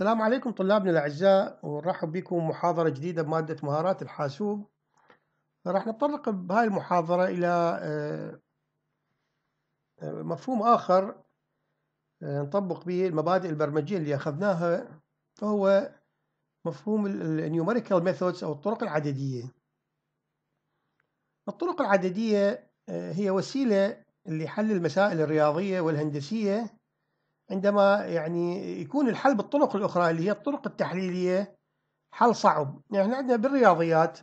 السلام عليكم طلابنا الأعزاء ونرحب بكم محاضرة جديدة بمادة مهارات الحاسوب راح نتطرق بهاي المحاضرة إلى آه، مفهوم آخر آه، نطبق به المبادئ البرمجية اللي أخذناها فهو مفهوم النيوميريكال ميثودز أو الطرق العددية الطرق العددية آه، هي وسيلة لحل المسائل الرياضية والهندسية عندما يعني يكون الحل بالطرق الأخرى اللي هي الطرق التحليلية حل صعب يعني احنا عندنا بالرياضيات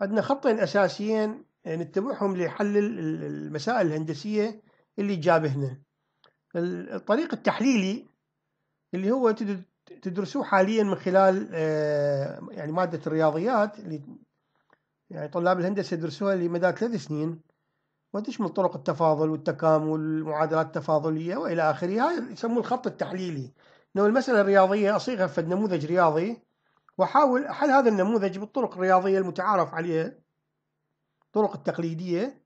عندنا خطين أساسيين نتبعهم لحل المسائل الهندسية اللي جابهنا الطريق التحليلي اللي هو تدرسوه حاليا من خلال آه، يعني مادة الرياضيات اللي يعني طلاب الهندسة يدرسوها لمدى ثلاث سنين وتشمل طرق التفاضل والتكامل والمعادلات التفاضلية وإلى آخره هذا يسموه الخط التحليلي أنه المسألة الرياضية أصيغها في نموذج رياضي وأحاول أحل هذا النموذج بالطرق الرياضية المتعارف عليها الطرق التقليدية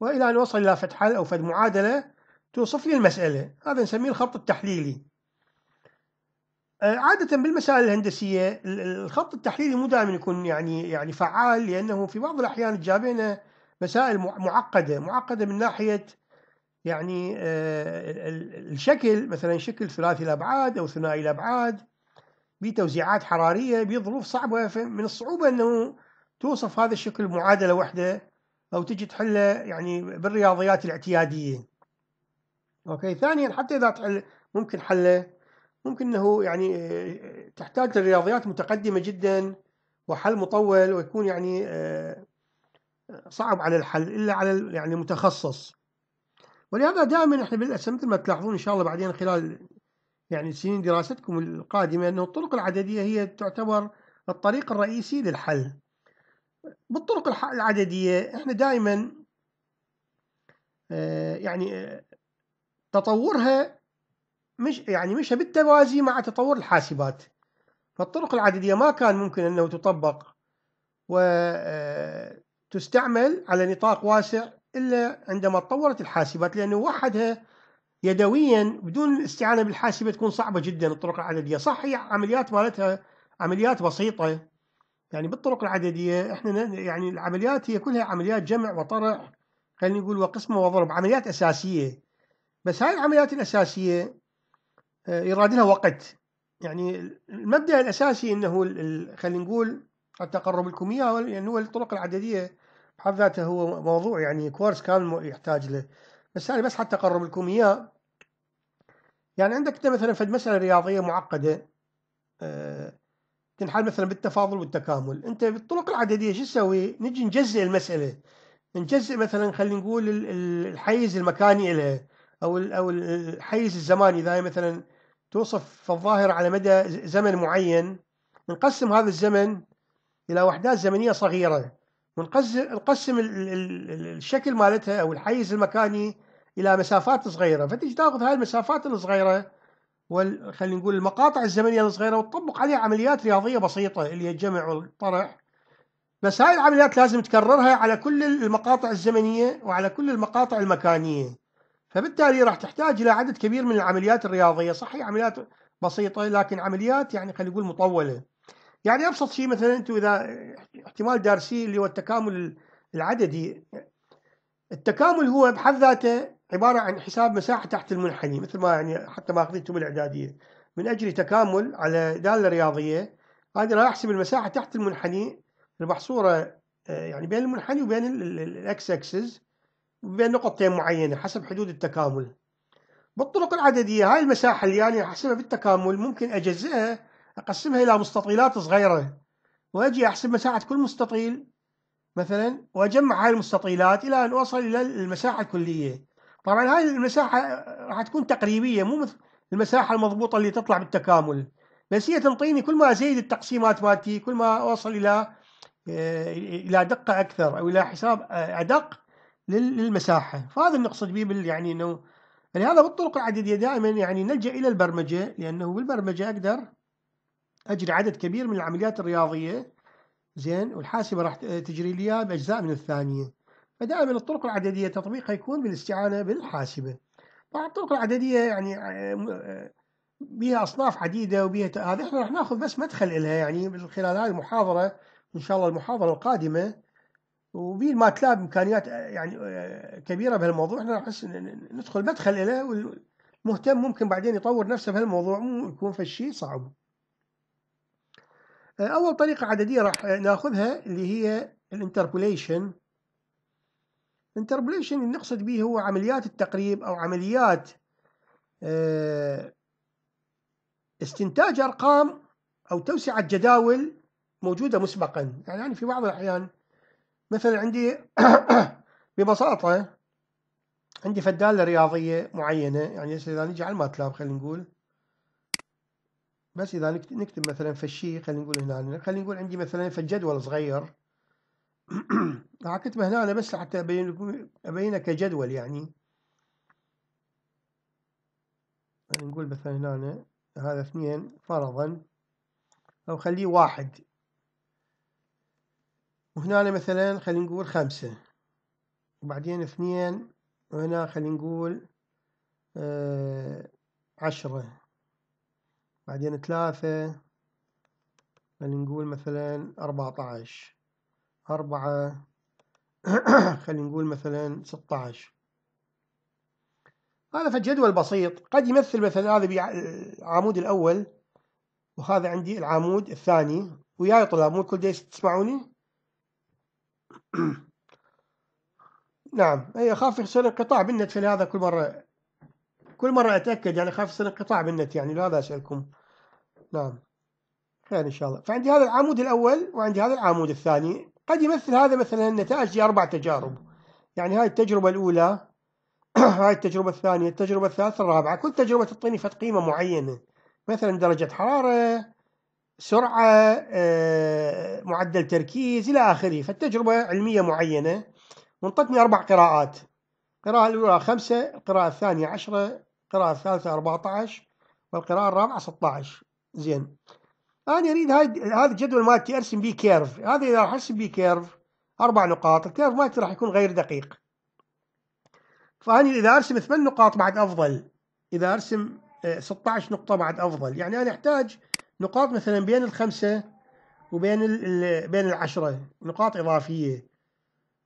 وإلى أن أوصل إلى فد حل أو فد معادلة توصف لي المسألة هذا نسميه الخط التحليلي آه، عادة بالمسائل الهندسية الخط التحليلي مو دائما يكون يعني يعني فعال لأنه في بعض الأحيان تجابينا مسائل معقدة معقدة من ناحية يعني آه، الشكل مثلا شكل ثلاثي الأبعاد أو ثنائي الأبعاد بتوزيعات حرارية بظروف صعبة من الصعوبة أنه توصف هذا الشكل معادلة واحدة أو تجي تحله يعني بالرياضيات الاعتيادية أوكي ثانيا حتى إذا تحل ممكن حله ممكن أنه يعني آه، تحتاج لرياضيات متقدمة جدا وحل مطول ويكون يعني آه، صعب على الحل الا على يعني متخصص ولهذا دائما احنا بالاسف مثل ما تلاحظون ان شاء الله بعدين خلال يعني سنين دراستكم القادمه انه الطرق العدديه هي تعتبر الطريق الرئيسي للحل بالطرق العدديه احنا دائما آه، يعني آه، تطورها مش يعني مش بالتوازي مع تطور الحاسبات فالطرق العدديه ما كان ممكن انه تطبق و آه، تستعمل على نطاق واسع إلا عندما تطورت الحاسبات لأنه وحدها يدويا بدون الاستعانة بالحاسبة تكون صعبة جدا الطرق العددية صح هي عمليات مالتها عمليات بسيطة يعني بالطرق العددية احنا يعني العمليات هي كلها عمليات جمع وطرح خلينا نقول وقسمة وضرب عمليات أساسية بس هاي العمليات الأساسية آه، يراد لها وقت يعني المبدأ الأساسي أنه خلينا نقول التقرب الكمية يعني هو الطرق العددية بحد ذاته هو موضوع يعني كورس كامل يحتاج له بس انا يعني بس حتى اقرب لكم اياه يعني عندك انت مثلا فد مساله رياضيه معقده أه تنحل مثلا بالتفاضل والتكامل انت بالطرق العدديه شو تسوي نجي نجزئ المساله نجزئ مثلا خلينا نقول الحيز المكاني لها او او الحيز الزماني اذا مثلا توصف الظاهره على مدى زمن معين نقسم هذا الزمن الى وحدات زمنيه صغيره ونقسم نقسم الشكل مالتها او الحيز المكاني الى مسافات صغيره فتجي تاخذ هاي المسافات الصغيره خلينا نقول المقاطع الزمنيه الصغيره وتطبق عليها عمليات رياضيه بسيطه اللي هي الجمع والطرح بس هاي العمليات لازم تكررها على كل المقاطع الزمنيه وعلى كل المقاطع المكانيه فبالتالي راح تحتاج الى عدد كبير من العمليات الرياضيه صحيح عمليات بسيطه لكن عمليات يعني خلينا نقول مطوله يعني ابسط شيء مثلا انتم اذا احتمال دارسي اللي هو التكامل العددي التكامل هو بحد ذاته عباره عن حساب مساحه تحت المنحني مثل ما يعني حتى ما اخذته بالاعداديه من أجل تكامل على داله رياضيه هذا راح احسب المساحه تحت المنحني المحصوره آه، يعني بين المنحني وبين الاكس اكسس بين نقطتين معينه حسب حدود التكامل بالطرق العدديه هاي المساحه اللي يعني احسبها بالتكامل ممكن اجزئها أقسمها إلى مستطيلات صغيرة وأجي أحسب مساحة كل مستطيل مثلا وأجمع هاي المستطيلات إلى أن أوصل إلى المساحة الكلية طبعا هاي المساحة راح تكون تقريبية مو مثل المساحة المضبوطة اللي تطلع بالتكامل بس هي تنطيني كل ما أزيد التقسيمات مالتي كل ما أوصل إلى آه، إلى دقة أكثر أو إلى حساب آه، أدق للمساحة فهذا اللي نقصد به يعني أنه يعني هذا بالطرق العددية دائما يعني نلجأ إلى البرمجة لأنه بالبرمجة أقدر اجري عدد كبير من العمليات الرياضيه زين والحاسبه راح تجري لي اياها باجزاء من الثانيه فدائما الطرق العدديه تطبيقها يكون بالاستعانه بالحاسبه طبعا الطرق العدديه يعني آه، آه، بها اصناف عديده وبها هذا احنا راح ناخذ بس مدخل لها يعني من خلال هذه المحاضره ان شاء الله المحاضره القادمه وبي الماتلاب امكانيات آه، يعني كبيره بهالموضوع احنا راح ندخل مدخل له والمهتم ممكن بعدين يطور نفسه بهالموضوع مو يكون فشي صعب آه، أول طريقة عددية راح ناخذها اللي هي الانتربوليشن الانتربوليشن اللي نقصد به هو عمليات التقريب أو عمليات آه، استنتاج أرقام أو توسعة جداول موجودة مسبقا يعني في بعض الأحيان مثلا عندي ببساطة عندي فدالة رياضية معينة يعني إذا نجي على الماتلاب خلينا نقول بس إذا نكتب مثلا فشي خلينا نقول هنا خلينا نقول عندي مثلا فجدول صغير اكتبه هنا بس حتى أبين لكم أبينه كجدول يعني نقول مثلا هنا هذا اثنين فرضا أو خليه واحد وهنا مثلا خلينا نقول خمسة وبعدين اثنين وهنا خلينا نقول آه عشرة بعدين ثلاثة خلينا نقول مثلا أربعة عشر أربعة خلينا نقول مثلا ستة عشر هذا فجدول بسيط قد يمثل مثلا هذا العمود الأول وهذا عندي العمود الثاني وياي طلاب مو كل ديس تسمعوني نعم أي أخاف يصير انقطاع بالنت في هذا كل مرة كل مرة أتأكد يعني خاف يصير انقطاع بالنت يعني لهذا أسألكم نعم خير إن شاء الله فعندي هذا العمود الأول وعندي هذا العمود الثاني قد يمثل هذا مثلا النتائج لأربع تجارب يعني هاي التجربة الأولى هاي التجربة الثانية التجربة الثالثة الرابعة كل تجربة تعطيني فد قيمة معينة مثلا درجة حرارة سرعة آه، معدل تركيز إلى آخره فالتجربة علمية معينة وانطتني أربع قراءات القراءة الأولى خمسة القراءة الثانية عشرة القراءة الثالثة 14 والقراءة الرابعة 16 زين أنا أريد هذا الجدول مالتي أرسم بيه كيرف هذا إذا راح أرسم بيه كيرف أربع نقاط الكيرف مالتي راح يكون غير دقيق فأنا إذا أرسم ثمان نقاط بعد أفضل إذا أرسم 16 آه، نقطة بعد أفضل يعني أنا أحتاج نقاط مثلا بين الخمسة وبين ال بين العشرة نقاط إضافية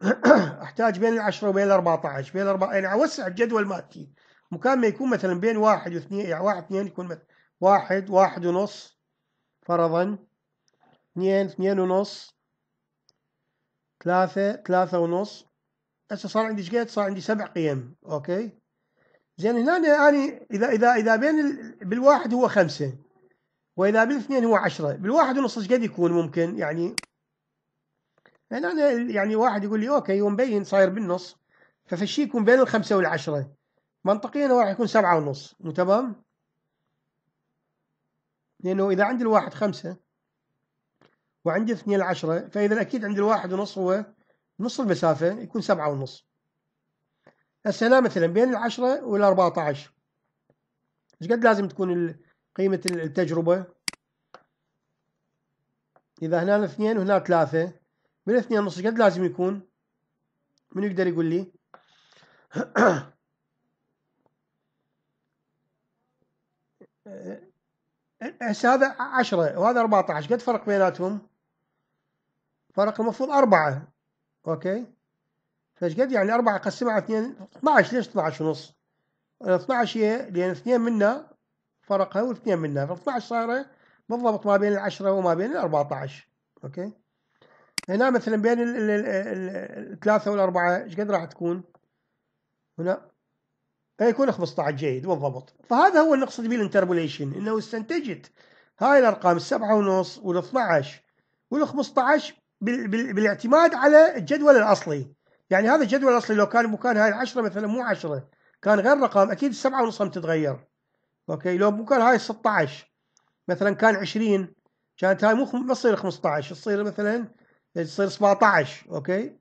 أحتاج بين العشرة وبين الأربعة عشر بين الأربعة يعني أوسع الجدول مالتي مكان ما يكون مثلا بين واحد واثنين يعني واحد اثنين يكون مثلا واحد واحد ونص فرضا اثنين اثنين ونص ثلاثة ثلاثة ونص هسه صار عندي ايش صار عندي سبع قيم اوكي زين هنا أنا يعني إذا إذا إذا بين ال... بالواحد هو خمسة وإذا بالاثنين هو عشرة بالواحد ونص ايش قد يكون ممكن يعني هنا يعني, يعني واحد يقول لي أوكي هو مبين صاير بالنص ففشي يكون بين الخمسة والعشرة منطقيا هو راح يكون سبعة ونص مو تمام لأنه إذا عندي الواحد خمسة وعندي اثنين عشرة فإذا أكيد عندي الواحد ونص هو نص المسافة يكون سبعة ونص هسه هنا مثلا بين العشرة والأربعة عشر ايش قد لازم تكون قيمة التجربة إذا هنا اثنين وهنا ثلاثة من اثنين ونص قد لازم يكون من يقدر يقول لي هسه هذا 10 وهذا 14 قد فرق بيناتهم فرق المفروض أربعة أوكي فايش قد يعني أربعة قسمها على اثنين 12 ليش 12 ونص 12 هي لأن اثنين منا فرقها واثنين منا ف 12 صايرة بالضبط ما بين العشرة وما بين ال 14 أوكي هنا مثلا بين الثلاثة والأربعة ايش قد راح تكون؟ هنا يكون 15 جيد بالضبط فهذا هو اللي اقصد به الانتربوليشن انه استنتجت هاي الارقام السبعة ونص وال12 وال15 بالاعتماد على الجدول الاصلي يعني هذا الجدول الاصلي لو كان مكان هاي العشرة مثلا مو 10 كان غير رقم اكيد السبعة ونص تتغير اوكي لو مكان هاي 16 مثلا كان 20 كانت هاي مو ما تصير 15 تصير مثلا تصير 17 اوكي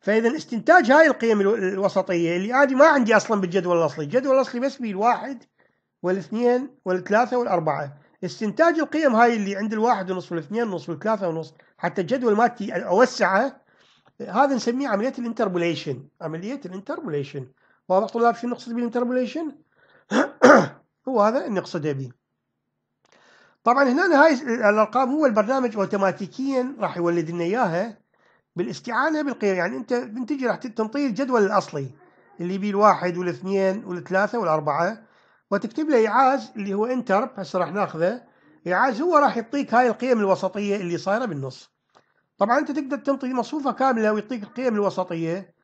فاذا استنتاج هاي القيم الوسطيه اللي عادي ما عندي اصلا بالجدول الاصلي، الجدول الاصلي بس بي الواحد والاثنين والثلاثه والاربعه، استنتاج القيم هاي اللي عند الواحد ونص والاثنين ونص والثلاثه ونص حتى الجدول مالتي اوسعه هذا نسميه عمليه الانتربوليشن، عمليه الانتربوليشن، واضح طلاب شو نقصد بالانتربوليشن؟ هو هذا اللي نقصده به. طبعا هنا هاي الارقام هو البرنامج اوتوماتيكيا راح يولد لنا اياها بالاستعانه بالقيم يعني انت بنتجي راح تنطيه الجدول الاصلي اللي بيه الواحد والاثنين والثلاثه والاربعه وتكتب له اعاز اللي هو انتر هسه راح ناخذه اعاز هو راح يعطيك هاي القيم الوسطيه اللي صايره بالنص طبعا انت تقدر تنطي مصفوفه كامله ويعطيك القيم الوسطيه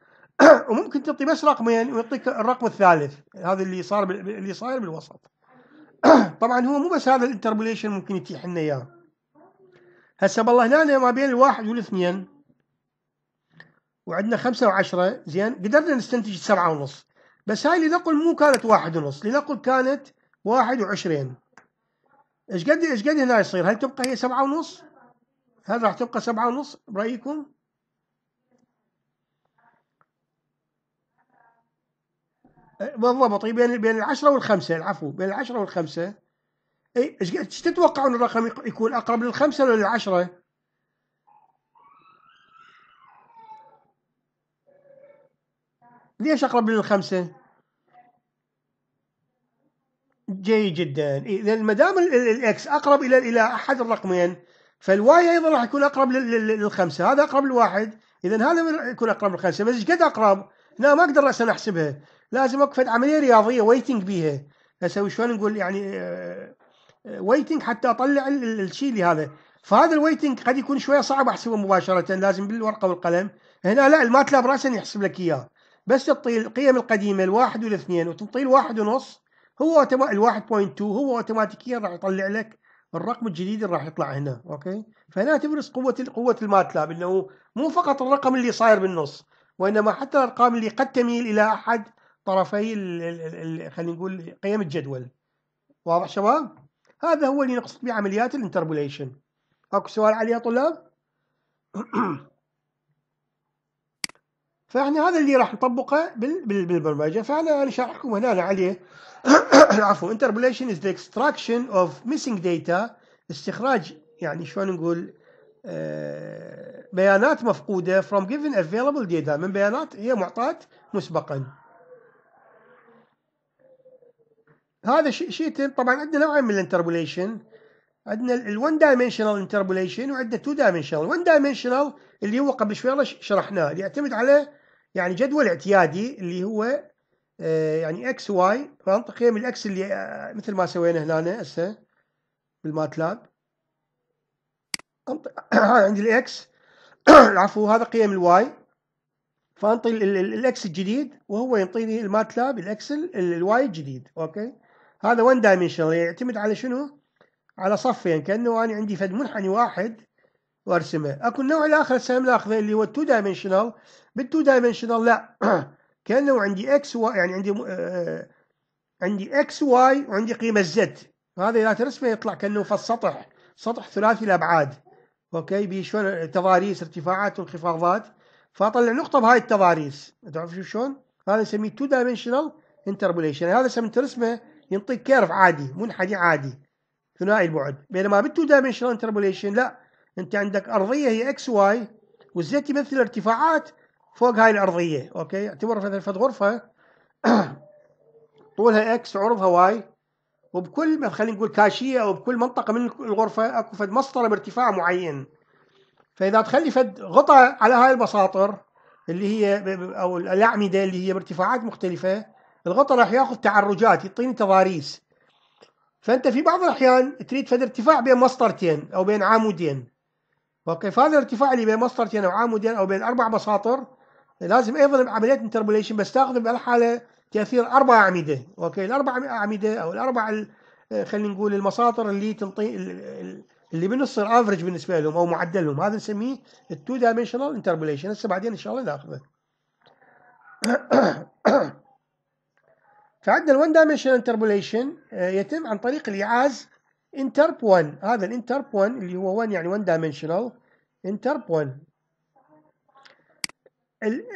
وممكن تعطي بس رقمين ويعطيك الرقم الثالث هذا اللي صار بال... اللي صاير بالوسط طبعا هو مو بس هذا الانتربوليشن ممكن يتيح لنا اياه هسه بالله هنا ما بين الواحد والاثنين وعندنا خمسة وعشرة زين قدرنا نستنتج سبعة ونص بس هاي لنقل مو كانت واحد ونص لنقل كانت واحد وعشرين ايش قد ايش قد هنا يصير هل تبقى هي سبعة ونص هل راح تبقى سبعة ونص برأيكم إيه، بالضبط إيه، بين بين العشرة والخمسة العفو بين العشرة والخمسة إيه، ايش تتوقعون الرقم يكون اقرب للخمسة ولا للعشرة؟ ليش اقرب للخمسه؟ جيد جدا اذا ما دام الاكس اقرب الى الى احد الرقمين فالواي ايضا راح يكون اقرب للخمسه هذا اقرب للواحد اذا هذا يكون اقرب للخمسه بس ايش قد اقرب؟ لا ما اقدر اصلا احسبها لازم اوقف عمليه رياضيه ويتنج بيها اسوي شلون نقول يعني ويتنج آه، آه، حتى اطلع الشيء اللي هذا فهذا الويتنج قد يكون شويه صعب احسبه مباشره لازم بالورقه والقلم هنا لا الماتلاب راسا يحسب لك اياه بس تطيل القيم القديمة الواحد والاثنين وتنطيل الواحد ونص هو الواحد بوينت تو هو اوتوماتيكيا راح يطلع لك الرقم الجديد اللي راح يطلع هنا اوكي فهنا تبرز قوة قوة الماتلاب انه مو فقط الرقم اللي صاير بالنص وانما حتى الارقام اللي قد تميل الى احد طرفي خلينا نقول قيم الجدول واضح شباب هذا هو اللي نقصد بعمليات الانتربوليشن اكو سؤال عليها طلاب فاحنا هذا اللي راح نطبقه بالبرمجه فانا انا يعني شرحكم هنا عليه عفوا انتربوليشن از ذا اكستراكشن اوف ميسنج داتا استخراج يعني شلون نقول آه، بيانات مفقوده from given available data من بيانات هي معطاه مسبقا هذا شيء شيء طبعا عندنا نوعين من الانتربوليشن عندنا الون دايمنشنال انتربوليشن وعندنا تو دايمنشنال، الون دايمنشنال اللي هو قبل شوي شرحناه اللي يعتمد على يعني جدول اعتيادي اللي هو آه، يعني اكس واي فانطي قيم الاكس اللي آه، مثل ما سوينا هنا هسه بالماتلاب هذا عندي الاكس العفو هذا قيم الواي فانطي الاكس الجديد وهو ينطيني الماتلاب الاكس الواي الجديد اوكي هذا وان يعني دايمنشنال يعتمد على شنو؟ على صفين يعني كانه انا عندي فد منحني واحد وارسمه اكو النوع الاخر هسه ناخذه اللي هو 2 دايمنشنال بالتو دايمنشنال لا كانه عندي اكس واي يعني عندي آه،, آه عندي اكس واي وعندي قيمه زد هذا اذا ترسمه يطلع كانه في السطح سطح ثلاثي الابعاد اوكي بشلون تضاريس ارتفاعات وانخفاضات فاطلع نقطه بهاي التضاريس تعرف شو شلون؟ هذا نسميه تو دايمنشنال انتربوليشن هذا سم ترسمه ينطيك كيرف عادي منحني عادي ثنائي البعد بينما بالتو دايمنشنال انتربوليشن لا انت عندك ارضيه هي اكس واي والزيت يمثل ارتفاعات فوق هاي الأرضية اوكي اعتبر مثلا فد غرفه طولها اكس عرضها واي وبكل خلينا نقول كاشيه او بكل منطقه من الغرفه اكو فد مسطره بارتفاع معين فاذا تخلي فد غطاء على هاي البساطر اللي هي او الاعمده اللي هي بارتفاعات مختلفه الغطاء راح ياخذ تعرجات يعطيني تضاريس فانت في بعض الاحيان تريد فد ارتفاع بين مسطرتين او بين عامودين اوكي فهذا الارتفاع اللي بين مسطرتين او عامودين او بين اربع بساطر لازم ايضا عمليه انتربوليشن بس تاخذ بهالحاله تاثير اربع اعمده اوكي الاربع اعمده او الاربع آه، خلينا نقول المساطر اللي تنطي اللي من تصير افرج بالنسبه لهم او معدلهم هذا نسميه التو دايمنشنال انتربوليشن هسه بعدين ان شاء الله ناخذه فعندنا الون دايمنشنال انتربوليشن يتم عن طريق الايعاز انترب 1 هذا الانترب 1 اللي هو 1 يعني 1 دايمنشنال انترب 1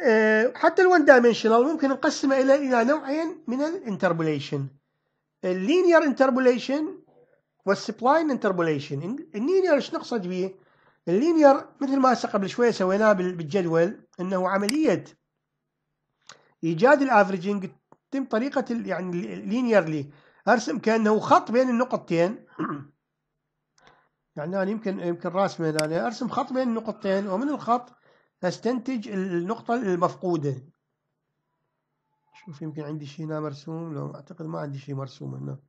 آه، حتى الون دايمنشنال ممكن نقسمه الى الى نوعين من الانتربوليشن اللينير انتربوليشن والسبلاين انتربوليشن اللينير ايش نقصد به؟ اللينير مثل ما هسه قبل شويه سويناه بالجدول انه عمليه ايجاد الافريجنج تتم طريقه يعني لينيرلي ارسم كانه خط بين النقطتين يعني انا يمكن يمكن راسمه انا ارسم خط بين النقطتين ومن الخط فاستنتج النقطة المفقودة شوف يمكن عندي شيء هنا مرسوم لو أعتقد ما عندي شيء مرسوم هنا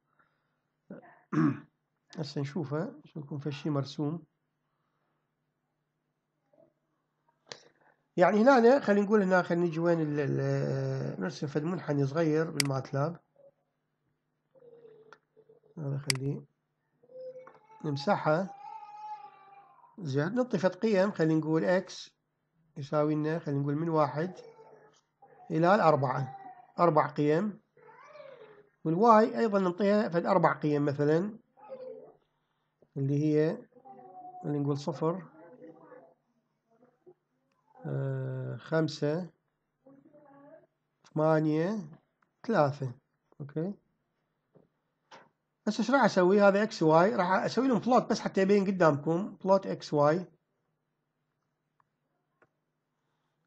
هسه نشوفه شو يكون شيء مرسوم يعني هنا خلينا نقول هنا خلينا نجي وين نرسم فد منحني صغير بالماتلاب هذا خليه نمسحها زين نعطي فد قيم خلينا نقول اكس يساوي لنا خلينا نقول من واحد إلى الأربعة أربع قيم والواي أيضا نعطيها فد أربع قيم مثلا اللي هي اللي نقول صفر آه، خمسة ثمانية ثلاثة أوكي بس ايش راح اسوي هذا اكس واي راح اسوي لهم بلوت بس حتى يبين قدامكم بلوت اكس واي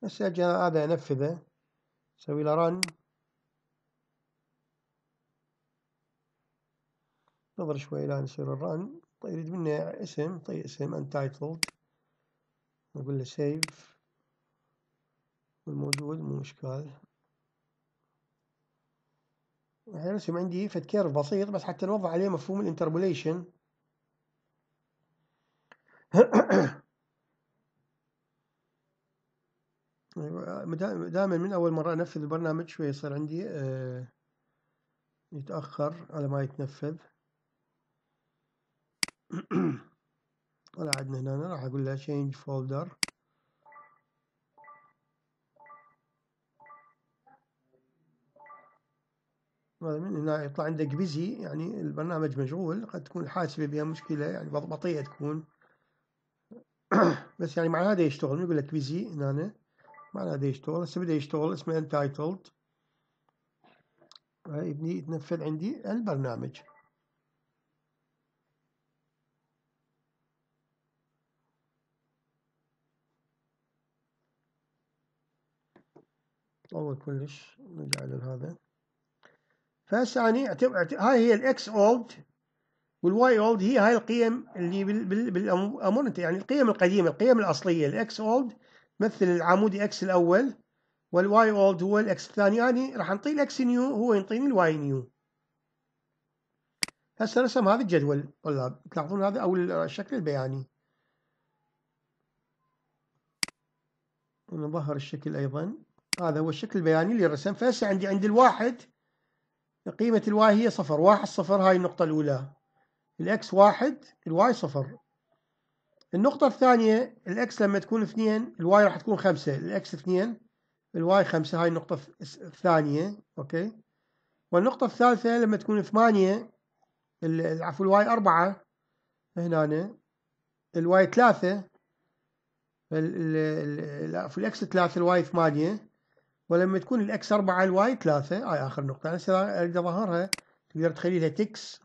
بس أجي هذا أنفذه أسوي له رن نظر شوي لين يصير الرن طيب، يريد مني اسم طي اسم انتايتلد نقول له سيف والموجود مو إشكال يعني الرسم عندي فد كيرف بسيط بس حتى نوضح عليه مفهوم الانتربوليشن يعني دائما من أول مرة أنفذ البرنامج شوي يصير عندي آه، يتأخر على ما يتنفذ ولا عندنا هنا راح أقول له change فولدر هذا من هنا يطلع عندك بيزي يعني البرنامج مشغول قد تكون الحاسبة بها مشكلة يعني بطيئة تكون بس يعني مع هذا يشتغل يقول لك بيزي هنا ما نادى يشتغل هسه بدأ يشتغل اسمه انتايتلد ابني يتنفذ عندي البرنامج طول كلش نرجع لهذا فهسه اني هاي هي الاكس اولد والواي اولد هي هاي القيم اللي بالامر انت يعني القيم القديمه القيم الاصليه الاكس اولد مثل العمودي اكس الاول والواي اولد هو الاكس الثاني يعني راح نعطيه الاكس نيو هو ينطيني الواي نيو هسه رسم هذا الجدول طلاب تلاحظون هذا او الشكل البياني ونظهر الشكل ايضا هذا هو الشكل البياني اللي رسم فهسه عندي عند الواحد قيمة الواي هي صفر واحد صفر هاي النقطة الأولى الإكس واحد الواي صفر النقطة الثانية الاكس لما تكون اثنين الواي راح تكون خمسة الاكس اثنين الواي خمسة هاي النقطة الثانية اوكي والنقطة الثالثة لما تكون ثمانية عفوا الواي أربعة هنا الواي ثلاثة عفوا الاكس ثلاثة الواي ثمانية ولما تكون الاكس أربعة الواي ثلاثة هاي آخر نقطة أنا يعني هسه أريد أظهرها تقدر تخلي لها تكس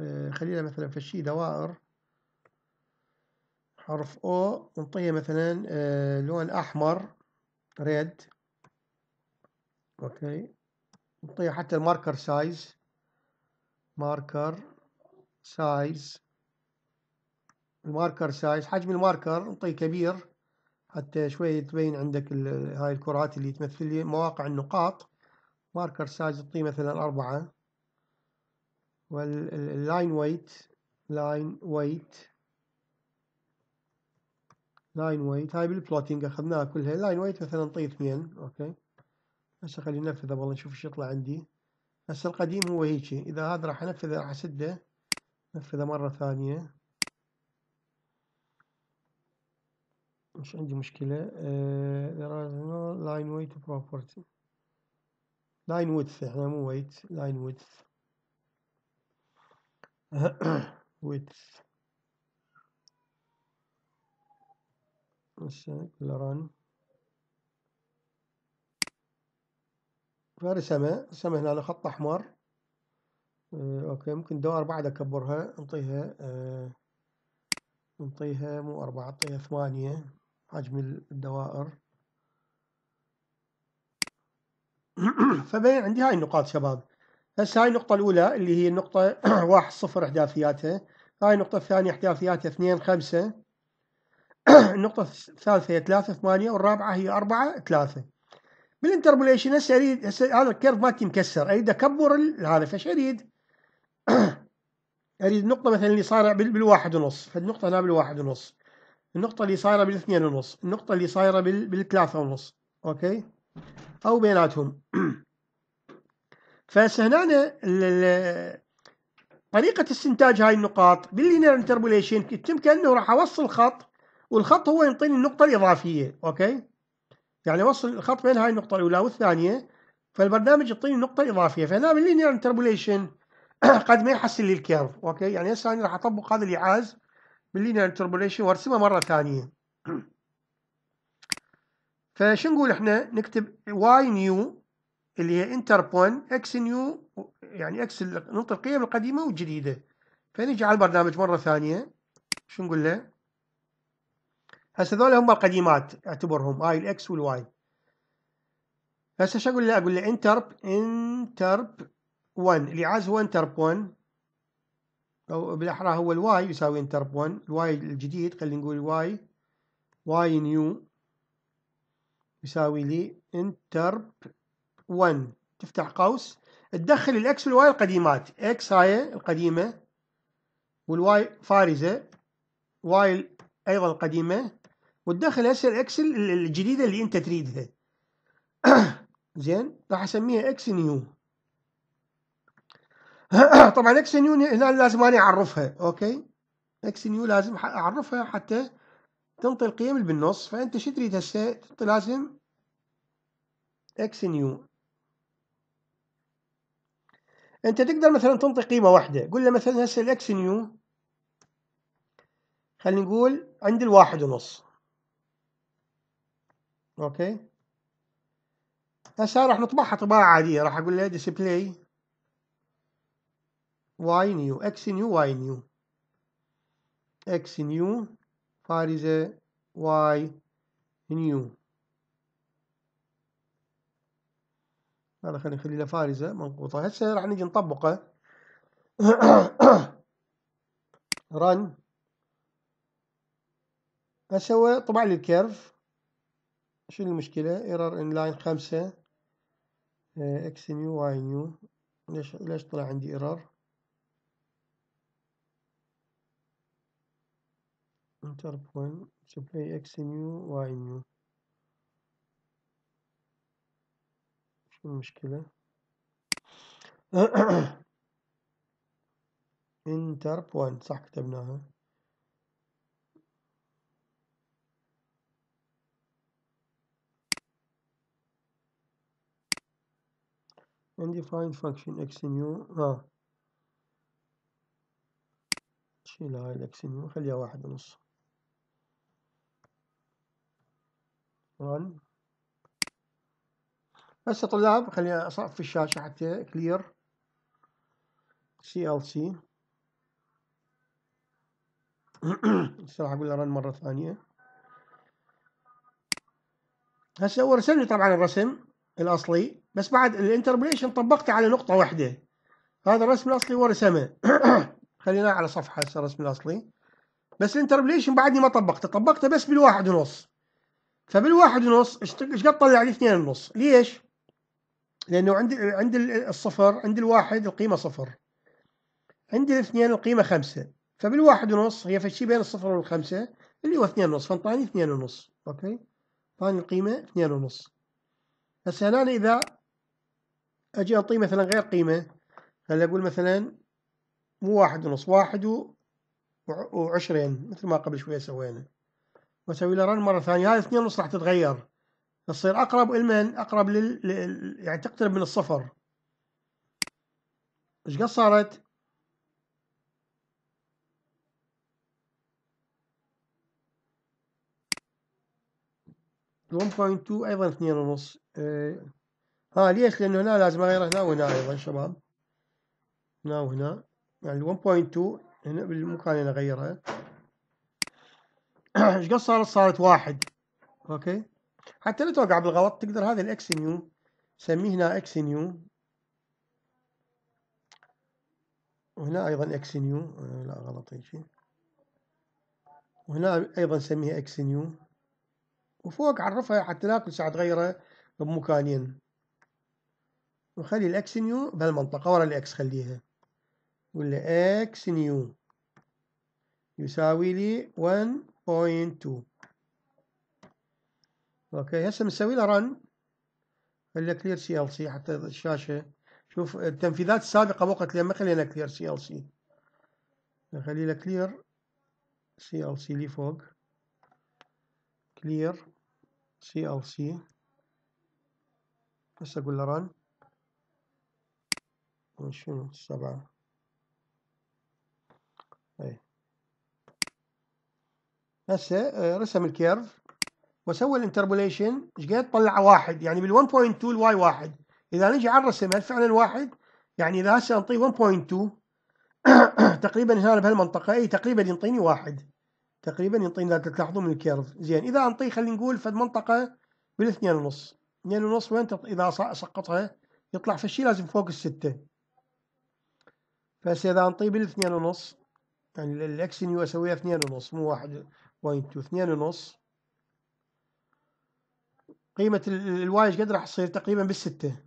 آه، خلي مثلا مثلا فشي دوائر حرف O نعطيه مثلا آه، لون أحمر ريد أوكي نعطيه حتى الماركر سايز ماركر سايز الماركر سايز حجم الماركر نعطيه كبير حتى شوية تبين عندك هاي الكرات اللي تمثل لي مواقع النقاط ماركر سايز نعطيه مثلا أربعة واللاين ويت لاين ويت لاين ويت هاي بالبلوتينج اخذناها كلها لاين ويت مثلا نعطيه اثنين اوكي هسه خلي ننفذه والله نشوف ايش يطلع عندي هسه القديم هو هيجي اذا هذا راح انفذه راح اسده نفذه مرة ثانية مش عندي مشكلة لاين ويت بروبرتي لاين ويت احنا مو ويت لاين ويت ويدث run فرسمه رسمه هنا خط أحمر آه أوكي ممكن دوار بعد أكبرها أنطيها آه أنطيها مو أربعة أنطيها ثمانية حجم الدوائر فبين عندي هاي النقاط شباب هسه هاي النقطة الأولى اللي هي النقطة واحد صفر إحداثياتها هاي النقطة الثانية إحداثياتها اثنين خمسة النقطة الثالثة هي 3 8 والرابعة هي 4 3 بالانتربوليشن هسه اريد هسه هذا الكيرف مالتي مكسر اريد اكبر هذا فايش اريد؟ اريد اريد النقطه مثلا اللي صايرة بالواحد ونص فالنقطة هنا بالواحد ونص النقطة اللي صايرة بالاثنين ونص النقطة اللي صايرة بالثلاثة ونص اوكي او بيناتهم فهسه هنا طريقة استنتاج هاي النقاط باللينير انتربوليشن يتم كأنه راح اوصل خط والخط هو ينطيني النقطة الإضافية أوكي يعني وصل الخط بين هاي النقطة الأولى والثانية فالبرنامج يعطيني النقطة الإضافية فهنا باللينير انتربوليشن قد ما يحسن لي الكيرف أوكي يعني هسه أنا راح أطبق هذا الإيعاز باللينير انتربوليشن وارسمه مرة ثانية فشو نقول احنا نكتب واي نيو اللي هي انتربون اكس نيو يعني اكس ننطي القيم القديمة والجديدة فنجي على البرنامج مرة ثانية شو نقول له هسه هذول هم القديمات اعتبرهم اي الاكس والواي هسه شو اقول له اقول له انترب انترب 1 اللي عاز هو انترب 1 او بالاحرى هو الواي يساوي انترب 1 الواي الجديد خلينا نقول واي واي نيو يساوي لي انترب 1 تفتح قوس تدخل الاكس والواي القديمات اكس هاي القديمه والواي فارزه واي ايضا القديمه وتدخل هسه الاكسل الجديده اللي انت تريدها زين راح اسميها اكس نيو طبعا اكس نيو هنا لازم انا اعرفها اوكي اكس نيو لازم اعرفها حتى تنطي القيم اللي بالنص فانت شو تريد هسه تنطي لازم اكس نيو انت تقدر مثلا تنطي قيمه واحده قول له مثلا هسه الاكس نيو خلينا نقول عند الواحد ونص اوكي هسه راح نطبعها طباعة عادية راح اقول لها ديسبلاي واي نيو اكس نيو واي نيو اكس نيو فارزة واي نيو هذا خلينا نخلي له فارزة منقوطة هسه راح نجي نطبقه رن هسه هو طبع لي الكيرف شو المشكلة ايرور ان لاين خمسة آه، اكس نيو واي نيو ليش ليش طلع عندي ايرور انتر بوين سبلاي اكس نيو واي نيو شو المشكلة انتر بوينت صح كتبناها and define function x new آه. شيل هاي الاكس نيو خليها واحد ونص run هسه طلاب خليني اصفي الشاشة حتى clear CLC راح اقول له رن مرة ثانية هسه هو رسم لي طبعا الرسم الاصلي بس بعد الانتربوليشن طبقته على نقطه واحده هذا الرسم الاصلي ورسمه خليناه على صفحه هسه الرسم الاصلي بس الانتربوليشن بعدني ما طبقته طبقته بس بالواحد ونص فبالواحد ونص ايش قد طلع لي اثنين ونص ليش؟ لانه عند عند الصفر عند الواحد القيمه صفر عند الاثنين القيمه خمسه فبالواحد ونص هي فشي بين الصفر والخمسه اللي هو اثنين ونص فانطاني اثنين ونص اوكي طاني القيمه اثنين ونص بس هنا إذا أجي أعطيه مثلا غير قيمة خلي أقول مثلا مو واحد ونص واحد وعشرين مثل ما قبل شوية سوينا وأسوي له رن مرة ثانية هاي اثنين ونص راح تتغير تصير أقرب لمن؟ أقرب لل يعني تقترب من الصفر ايش قد صارت؟ ال 1.2 أيضا اثنين ونص إيه. ها ليش لأنه هنا لازم أغير هنا وهنا أيضا شباب هنا وهنا يعني 1.2 هنا بالمكان اللي أغيرها ايش قد صارت صارت واحد أوكي حتى لا توقع بالغلط تقدر هذا الإكس نيو سميه هنا إكس نيو وهنا أيضا إكس إيه، نيو لا غلط شيء. وهنا أيضا سميها إكس نيو وفوق عرفها حتى لا كل ساعة تغيرها بمكانين وخلي الاكس نيو بهالمنطقة ورا الاكس خليها قول له اكس نيو يساوي لي 1.2 اوكي هسه بنسوي له رن خلي كلير سي ال سي حتى الشاشة شوف التنفيذات السابقة وقت لما خلينا كلير سي ال سي نخلي له كلير سي ال سي لفوق كلير سي ال سي بس أقول له رن شنو سبعة أي طيب. هسه آه، رسم الكيرف وسوى الانتربوليشن ايش قد طلع واحد يعني بال 1.2 الواي واحد اذا نجي على الرسم هل فعلا واحد؟ يعني اذا هسه انطيه 1.2 تقريبا هنا بهالمنطقه اي تقريبا ينطيني واحد تقريبا ينطيني اذا تلاحظون من الكيرف زين اذا انطيه خلينا نقول في المنطقه بالاثنين ونص 2 ونص وين تط... إذا سقطها يطلع فالشي لازم فوق الستة فهسه إذا نطيب الاثنين ونص يعني الإكس نيو أسويها اثنين ونص مو واحد بوينت تو اثنين ونص قيمة الواي ايش قد راح تصير تقريبا بالستة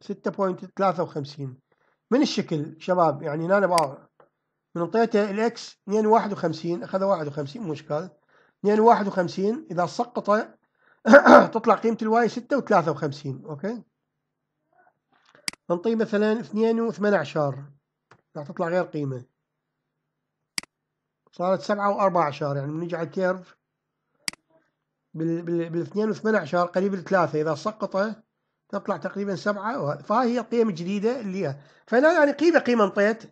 ستة بوينت ثلاثة وخمسين من الشكل شباب يعني هنا أنا من انطيته الاكس 251 اخذ 51 مو اشكال 251 اذا سقطه تطلع قيمة الواي ستة وثلاثة وخمسين أوكي نعطيه مثلا اثنين وثمان عشر راح تطلع غير قيمة صارت سبعة وأربعة عشر يعني بنيجي على الكيرف بال بال بالاثنين وثمان عشر قريب الثلاثة إذا سقطه تطلع تقريبا سبعة فهي القيم الجديدة اللي هي فأنا يعني قيمة قيمة انطيت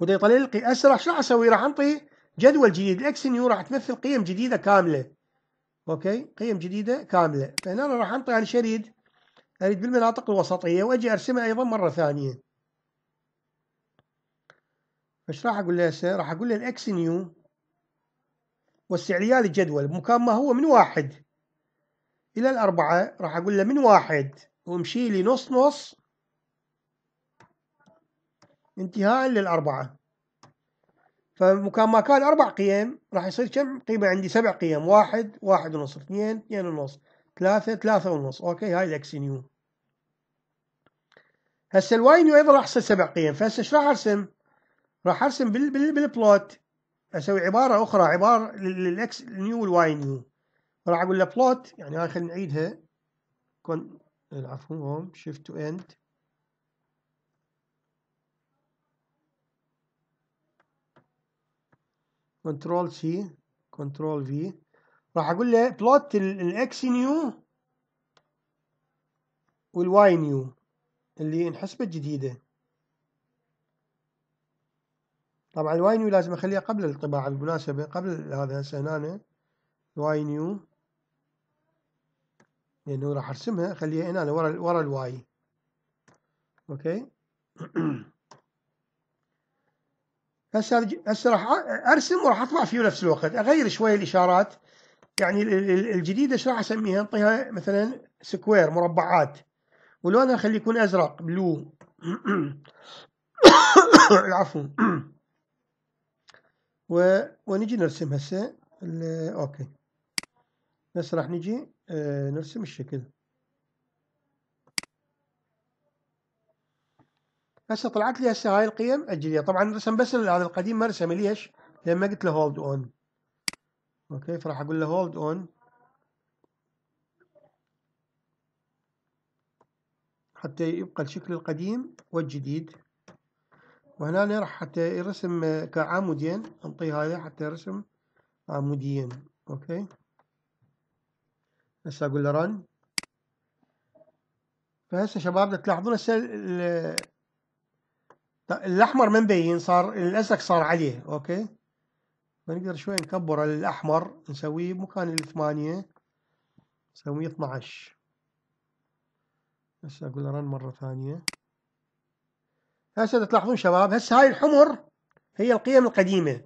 وده يطلع لي أسرع شو راح أسوي راح أنطي جدول جديد الإكس نيو راح تمثل قيم جديدة كاملة اوكي قيم جديده كامله فهنا انا راح انطي على شريد اريد بالمناطق الوسطيه واجي ارسمها ايضا مره ثانيه ايش راح اقول له هسه؟ راح اقول له الاكس نيو وسع لي الجدول بمكان ما هو من واحد الى الاربعه راح اقول له من واحد وامشي لي نص نص انتهاء للاربعه فمكان ما كان اربع قيم راح يصير كم قيمه عندي سبع قيم واحد واحد ونص اثنين اثنين ونص ثلاثة ثلاثة ونص اوكي هاي الاكس نيو هسه الواي نيو ايضا راح يصير سبع قيم فهسه ايش راح ارسم؟ راح ارسم بال بال بالبلوت اسوي عباره اخرى عباره للاكس نيو والواي نيو راح اقول له بلوت يعني هاي خلينا نعيدها كون العفو هوم شيفت تو اند كنترول سي كنترول في راح اقول له بلوت الاكس نيو والواي نيو اللي انحسبه جديده طبعا الواي نيو لازم اخليها قبل الطباعه بالمناسبه قبل هذا هسه هنا الواي نيو لانه راح ارسمها اخليها هنا ورا ورا الواي اوكي هسه هسه راح ارسم وراح اطبع فيه نفس الوقت اغير شويه الاشارات يعني الجديده ايش راح اسميها؟ انطيها مثلا سكوير مربعات ولونها خليه يكون ازرق بلو العفو و... ونجي نرسم هسه اوكي هسه راح نجي آه، نرسم الشكل هسه طلعت لي هسه هاي القيم اجليها طبعا رسم بس هذا القديم ما رسم ليش؟ لان ما قلت له هولد اون اوكي فراح اقول له هولد اون حتى يبقى الشكل القديم والجديد وهنا راح حتى يرسم آه، كعمودين انطيه هذا حتى يرسم عموديين اوكي هسه اقول له رن فهسه شباب تلاحظون هسه طيب، الأحمر ما مبين صار الأزرق صار عليه أوكي فنقدر شوي نكبر الاحمر نسويه مكان الثمانية نسويه 12 هسه أقول رن مرة ثانية هسه تلاحظون شباب هسه هاي الحمر هي القيم القديمة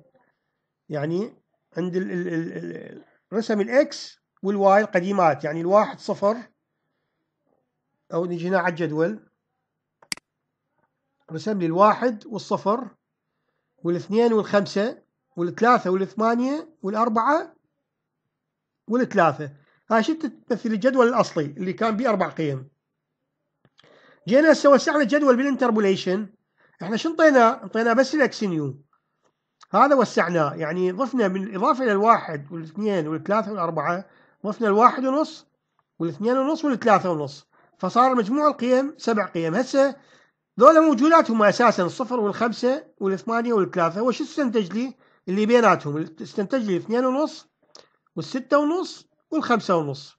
يعني عند ال ال ال رسم الإكس والواي القديمات يعني الواحد صفر أو نجي هنا على الجدول رسم لي الواحد والصفر والاثنين والخمسة والثلاثة والثمانية والأربعة والثلاثة هاي شفت تمثل الجدول الأصلي اللي كان بيه أربع قيم جينا هسه وسعنا الجدول بالانتربوليشن احنا شو انطيناه؟ انطينا بس الاكس نيو هذا وسعناه يعني ضفنا من الإضافة الى الواحد والاثنين والثلاثه والاربعه ضفنا الواحد ونص والاثنين ونص والثلاثه ونص فصار مجموع القيم سبع قيم هسه ذولا موجوداتهم اساسا الصفر والخمسه والثمانيه والثلاثه وش استنتج لي اللي بيناتهم استنتج لي اثنين ونص والستة ونص والخمسة ونص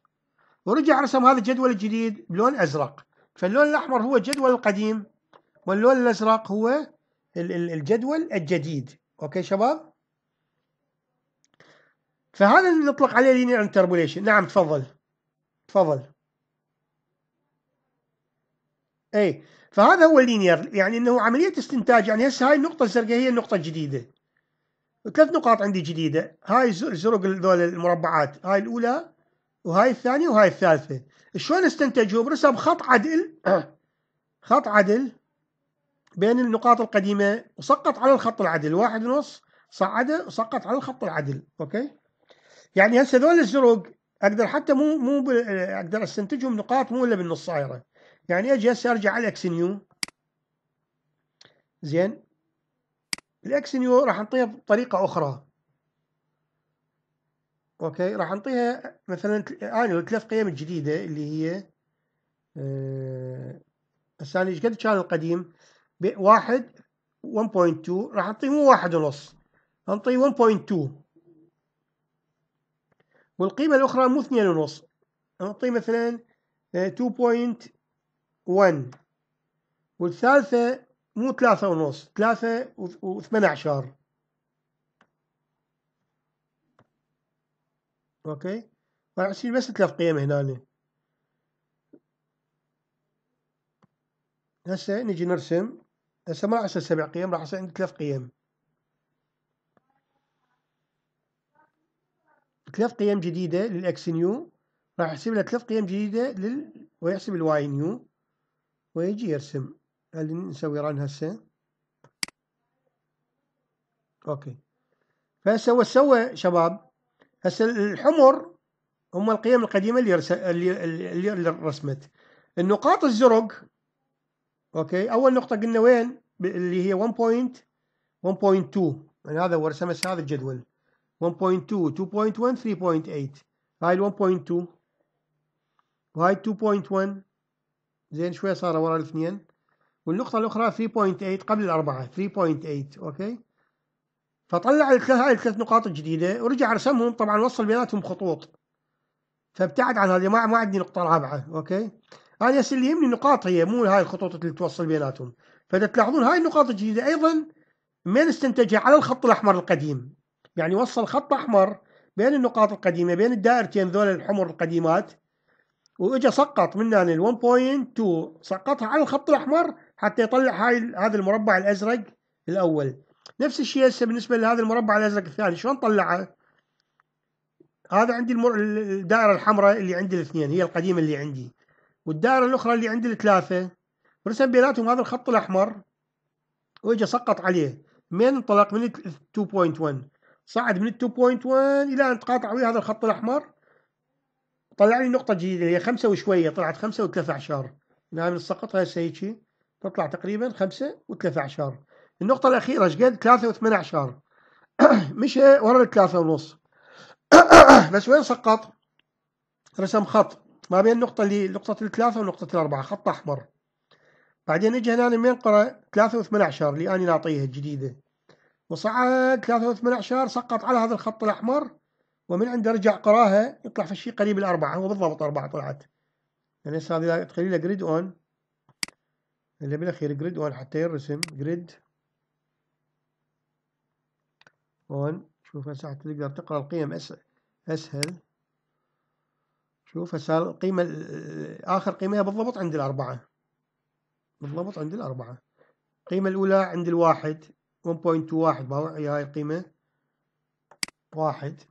ورجع رسم هذا الجدول الجديد بلون ازرق فاللون الاحمر هو الجدول القديم واللون الازرق هو الجدول الجديد اوكي شباب فهذا اللي نطلق عليه لينير انتربوليشن نعم تفضل تفضل اي فهذا هو اللينير يعني انه عمليه استنتاج يعني هسه هاي النقطه الزرقاء هي النقطه الجديده ثلاث نقاط عندي جديده هاي الزرق ذول المربعات هاي الاولى وهاي الثانيه وهاي الثالثه شلون استنتجهم برسم خط عدل خط عدل بين النقاط القديمه وسقط على الخط العدل واحد ونص صعده وسقط على الخط العدل اوكي يعني هسه ذول الزرق اقدر حتى مو مو اقدر استنتجهم نقاط مو الا بالنص صايره يعني اجي هسه ارجع على الاكس نيو زين الاكس نيو راح نعطيها بطريقه اخرى اوكي راح نعطيها مثلا انا آه، ثلاث قيم جديده اللي هي هسه آه، انا ايش قد كان القديم واحد 1.2 راح نعطيه مو واحد ونص نعطيه 1.2 والقيمة الأخرى مو اثنين ونص نعطيه مثلا 2. آه، 1 والثالثة مو ثلاثة ونص ثلاثة وثمان عشر اوكي راح يصير بس ثلاث قيم هنا هسه نجي نرسم هسه ما راح يصير سبع قيم راح يصير عندي ثلاث قيم ثلاث قيم جديدة للإكس نيو راح يحسب لها ثلاث قيم جديدة لل... ويحسب الواي نيو ويجي يرسم هل نسوي ران هسه اوكي فهسه هو سوى شباب هسه الحمر هم القيم القديمه اللي رس... اللي اللي رسمت النقاط الزرق اوكي اول نقطه قلنا وين اللي هي 1.1.2 يعني هذا هو رسم هذا الجدول 1.2 2.1 3.8 هاي 1.2 وهاي 2.1 زين شوي صار ورا الاثنين والنقطة الأخرى 3.8 قبل الأربعة 3.8 أوكي فطلع هاي الثلاث نقاط الجديدة ورجع رسمهم طبعا وصل بيناتهم خطوط فابتعد عن هذه ما ما عندي نقطة رابعة أوكي أنا هسه اللي يهمني النقاط هي مو هاي الخطوط اللي توصل بيناتهم فإذا تلاحظون هاي النقاط الجديدة أيضا من استنتجها على الخط الأحمر القديم يعني وصل خط أحمر بين النقاط القديمة بين الدائرتين ذول الحمر القديمات واجا سقط من هنا ال 1.2 سقطها على الخط الاحمر حتى يطلع هاي هذا المربع الازرق الاول نفس الشيء هسه بالنسبه لهذا المربع الازرق الثاني شلون طلعه هذا عندي المر... الدائره الحمراء اللي عندي الاثنين هي القديمه اللي عندي والدائره الاخرى اللي عندي الثلاثه ورسم بيناتهم هذا الخط الاحمر واجا سقط عليه من انطلق من 2.1 صعد من 2.1 الى ان تقاطع ويا هذا الخط الاحمر طلع لي نقطة جديدة هي خمسة وشوية طلعت خمسة وثلاثة عشر نعمل السقط هسه هيجي تطلع تقريبا خمسة وثلاثة عشر النقطة الأخيرة ايش قد؟ ثلاثة وثمان عشر مشى ورا الثلاثة ونص بس وين سقط؟ رسم خط ما بين النقطة اللي نقطة الثلاثة ونقطة الأربعة خط أحمر بعدين اجى هنا من قرأ عشر اللي أنا نعطيها الجديدة وصعد ثلاثة عشر سقط على هذا الخط الأحمر ومن عند ارجع قراها يطلع في الشيء قريب الأربعة هو بالضبط أربعة طلعت يعني هسه هذه تخلي جريد أون اللي بالأخير جريد أون حتى يرسم جريد أون شوف هسه حتى تقدر تقرأ القيم أسهل شوف هسه القيمة آخر قيمة بالضبط عند الأربعة بالضبط عند الأربعة القيمة الأولى عند الواحد 1.21 هاي القيمة واحد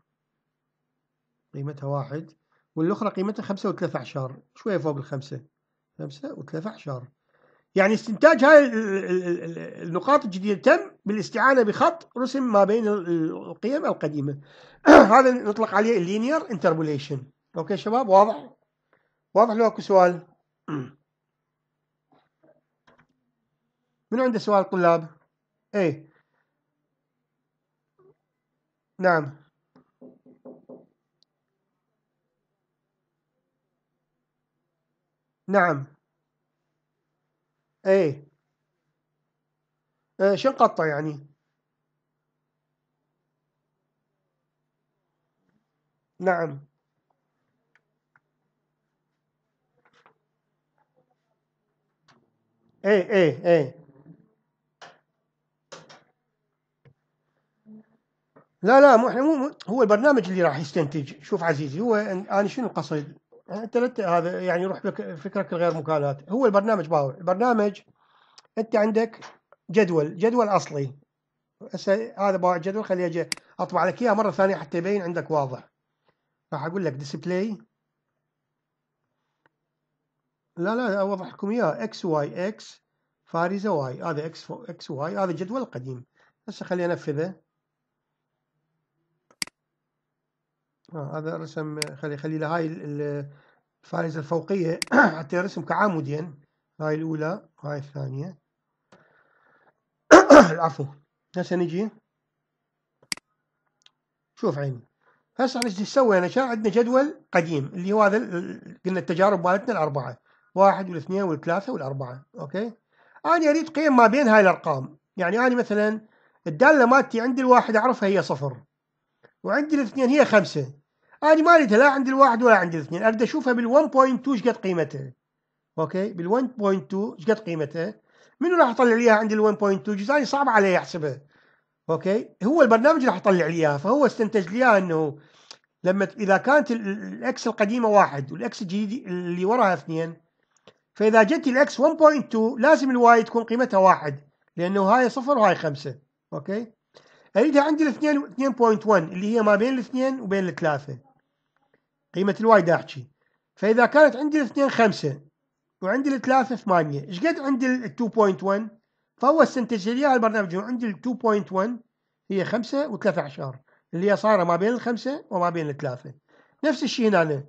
قيمتها واحد والأخرى قيمتها خمسة وثلاثة أعشار شوية فوق الخمسة خمسة وثلاثة أعشار يعني استنتاج هاي النقاط الجديدة تم بالاستعانة بخط رسم ما بين القيم القديمة هذا نطلق عليه اللينير انتربوليشن اوكي شباب واضح واضح لو اكو سؤال من عنده سؤال طلاب ايه نعم نعم. إيه. ايش انقطع يعني؟ نعم. إيه، إيه، إيه. لا، لا، مو إحنا مو هو البرنامج اللي راح يستنتج، شوف عزيزي هو أنا شنو قصدي انت لت... هذا يعني يروح لك فكرك الغير مكالات هو البرنامج باور البرنامج انت عندك جدول جدول اصلي هسه هذا باوع جدول خليه اجي اطبع لك اياه مره ثانيه حتى يبين عندك واضح راح اقول لك ديسبلاي لا لا اوضح لكم اياه اكس واي اكس فارزه واي هذا اكس اكس واي هذا الجدول القديم هسه خليه انفذه آه هذا رسم خلي خلي له هاي الفائزه الفوقية حتى يرسم كعامودين هاي الأولى هاي الثانية العفو هسه نجي شوف عيني هسه احنا ايش سوينا كان عندنا جدول قديم اللي هو هذا قلنا التجارب مالتنا الأربعة واحد والاثنين والثلاثة والأربعة أوكي أنا أريد قيم ما بين هاي الأرقام يعني أنا مثلا الدالة مالتي عندي الواحد أعرفها هي صفر وعندي الاثنين هي خمسة انا ما اريدها لا عند الواحد ولا عند الاثنين اريد اشوفها بال1.2 ايش قد قيمتها اوكي بال1.2 ايش قد قيمتها منو راح يطلع لي اياها عند ال1.2 جزء صعب عليه يحسبها اوكي هو البرنامج راح يطلع لي اياها فهو استنتج لي اياها انه لما اذا كانت الاكس القديمه واحد والاكس الجديد اللي وراها اثنين فاذا جت الاكس 1.2 لازم الواي تكون قيمتها واحد لانه هاي صفر وهاي خمسه اوكي اريدها عندي الاثنين 2.1 اللي هي ما بين الاثنين وبين الثلاثه قيمة الوايدة أحكي فإذا كانت عندي الاثنين خمسة وعندي الثلاثة ثمانية إيش قد عندي ال 2.1 فهو استنتج لي هذا البرنامج عندي ال 2.1 هي خمسة وثلاثة عشر اللي هي صايرة ما بين الخمسة وما بين الثلاثة نفس الشيء هنا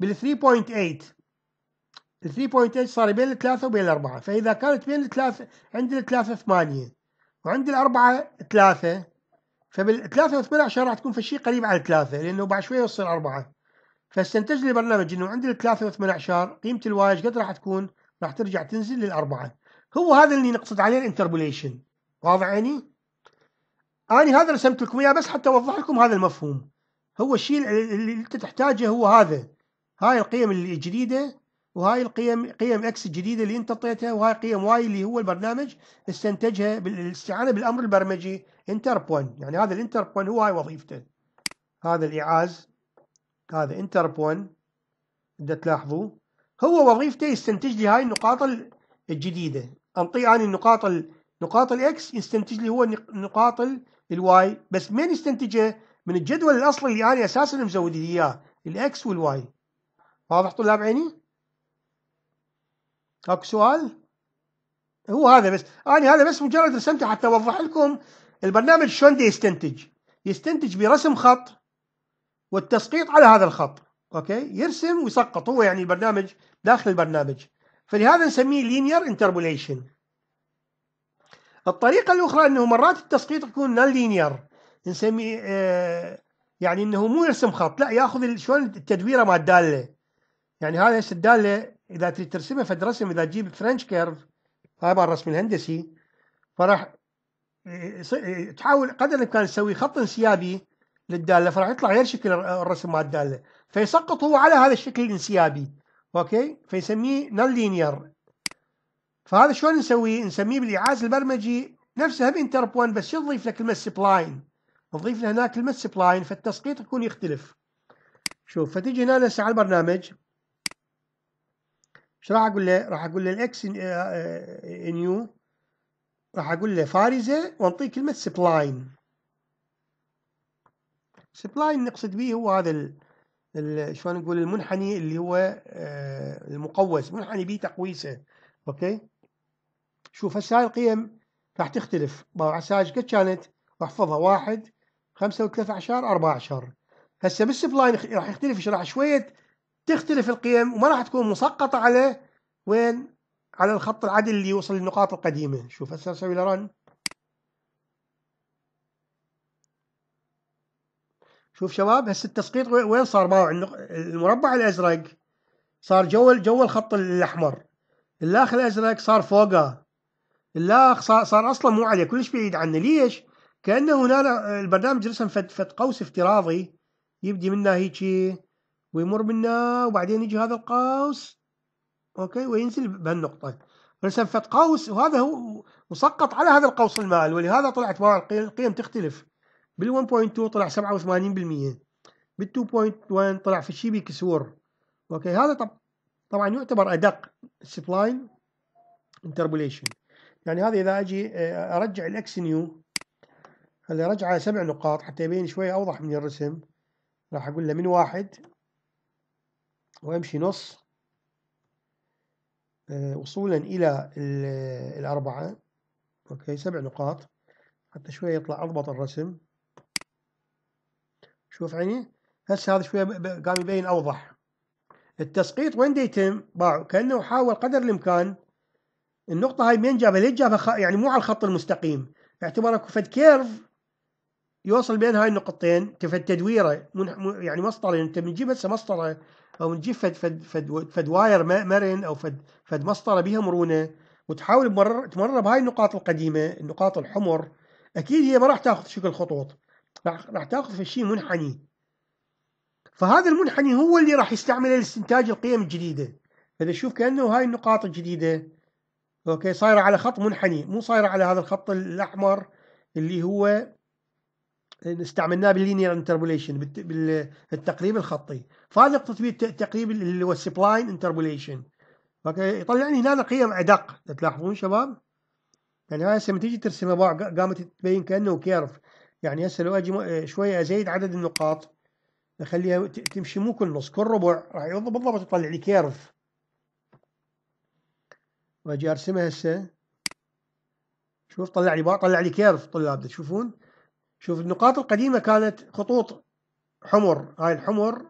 بال 3.8 ال 3.8 صار بين الثلاثة وبين الأربعة فإذا كانت بين الثلاثة عندي الثلاثة ثمانية وعندي الأربعة ثلاثة فبالثلاثة وثمان عشر راح تكون في شيء قريب على الثلاثة لأنه بعد شوية يوصل أربعة فاستنتج لي البرنامج انه عند الثلاثة وثمان اعشار قيمة الواي قد راح تكون؟ راح ترجع تنزل للأربعة هو هذا اللي نقصد عليه الانتربوليشن واضح عيني؟ أنا هذا رسمت لكم إياه بس حتى أوضح لكم هذا المفهوم هو الشيء اللي أنت تحتاجه هو هذا هاي القيم الجديدة وهاي القيم قيم اكس الجديده اللي انت اعطيتها وهاي قيم واي اللي هو البرنامج استنتجها بالاستعانه بالامر البرمجي انتربون يعني هذا الانتربون هو هاي وظيفته هذا الايعاز هذا انترب 1 بدها تلاحظوا هو وظيفته يستنتج لي هاي النقاط الجديدة انطيه اني النقاط نقاط الاكس يستنتج لي هو نقاط الواي بس من يستنتجه؟ من الجدول الاصلي اللي انا اساسا مزود لي اياه الاكس والواي واضح طلاب عيني؟ اكو سؤال؟ هو هذا بس انا هذا بس مجرد رسمته حتى اوضح لكم البرنامج شلون يستنتج يستنتج برسم خط والتسقيط على هذا الخط اوكي يرسم ويسقط هو يعني البرنامج داخل البرنامج فلهذا نسميه لينير انتربوليشن الطريقه الاخرى انه مرات التسقيط يكون نون لينير نسميه يعني انه مو يرسم خط لا ياخذ شلون التدويره مال الداله يعني هذا هسه الداله اذا تريد ترسمها فد رسم اذا تجيب فرنش كيرف هاي مال الرسم الهندسي فراح آه، آه، تحاول قدر الامكان تسوي خط انسيابي للداله فراح يطلع غير شكل الرسم مال الداله فيسقط هو على هذا الشكل الانسيابي اوكي فيسميه نون لينير فهذا شلون نسويه؟ نسميه بالايعاز البرمجي نفسها بانترب 1 بس شو نضيف له كلمه سبلاين نضيف له هنا كلمه سبلاين فالتسقيط يكون يختلف شوف فتجي هنا هسه على البرنامج ايش راح اقول له؟ راح اقول له الاكس نيو آه، آه، راح اقول له فارزه وانطيه كلمه سبلاين سبلاي نقصد به هو هذا شلون نقول المنحني اللي هو آه، المقوس منحني به تقويسه اوكي شوف هسه هاي القيم راح تختلف طبعا الساج قد كانت واحفظها واحد خمسة وثلاث عشر أربعة عشر هسه بالسبلاين راح يختلف راح شوية تختلف القيم وما راح تكون مسقطة على وين على الخط العدل اللي يوصل للنقاط القديمة شوف هسه اسوي له رن شوف شباب هسه التسقيط وين صار باوع المربع الازرق صار جوا جوا الخط الاحمر الاخ الازرق صار فوقه الاخ صار, صار اصلا مو عليه كلش بعيد عنه ليش؟ كانه هنا البرنامج رسم فد, فد قوس افتراضي يبدي منه هيك ويمر منه وبعدين يجي هذا القوس اوكي وينزل بهالنقطه رسم فد قوس وهذا هو وسقط على هذا القوس المال ولهذا طلعت باوع القيم تختلف بال 1.2 طلع 87% بال 2.1 طلع في شيء بكسور اوكي هذا طب طبعا يعتبر ادق سبلاين انتربوليشن يعني هذا اذا اجي آه، ارجع الاكس نيو هلا على سبع نقاط حتى يبين شوي اوضح من الرسم راح اقول له من واحد وامشي نص آه، وصولا الى آه، الاربعه اوكي سبع نقاط حتى شوي يطلع اضبط الرسم شوف عيني هسه هذا شويه قام يبين اوضح التسقيط وين دي يتم باعوا كانه حاول قدر الامكان النقطه هاي منين جابها ليش جابها خ... يعني مو على الخط المستقيم اعتبر اكو فد كيرف يوصل بين هاي النقطتين تفد تدويره من... يعني مسطره يعني انت بنجيب هسه مسطره او نجيب فد فد فد, فد واير مرن او فد فد مسطره بها مرونه وتحاول تمرر تمرر بهاي النقاط القديمه النقاط الحمر اكيد هي ما راح تاخذ شكل خطوط راح تاخذ في شيء منحني فهذا المنحني هو اللي راح يستعمله لاستنتاج القيم الجديده فاذا شوف كانه هاي النقاط الجديده اوكي صايره على خط منحني مو صايره على هذا الخط الاحمر اللي هو استعملناه باللينير انتربوليشن بالتقريب الخطي فهذا تطبيق التقريب اللي هو السبلاين انتربوليشن يطلع لي هنا قيم ادق تلاحظون شباب يعني هاي هسه تيجي ترسمها قامت تبين كانه كيرف يعني هسه لو أجي آه، شوية أزيد عدد النقاط نخليها تمشي مو كل نص كل ربع راح بالضبط يطلع لي كيرف واجي ارسمها هسه شوف طلع لي بقى طلع لي كيرف طلاب تشوفون شوف النقاط القديمة كانت خطوط حمر هاي الحمر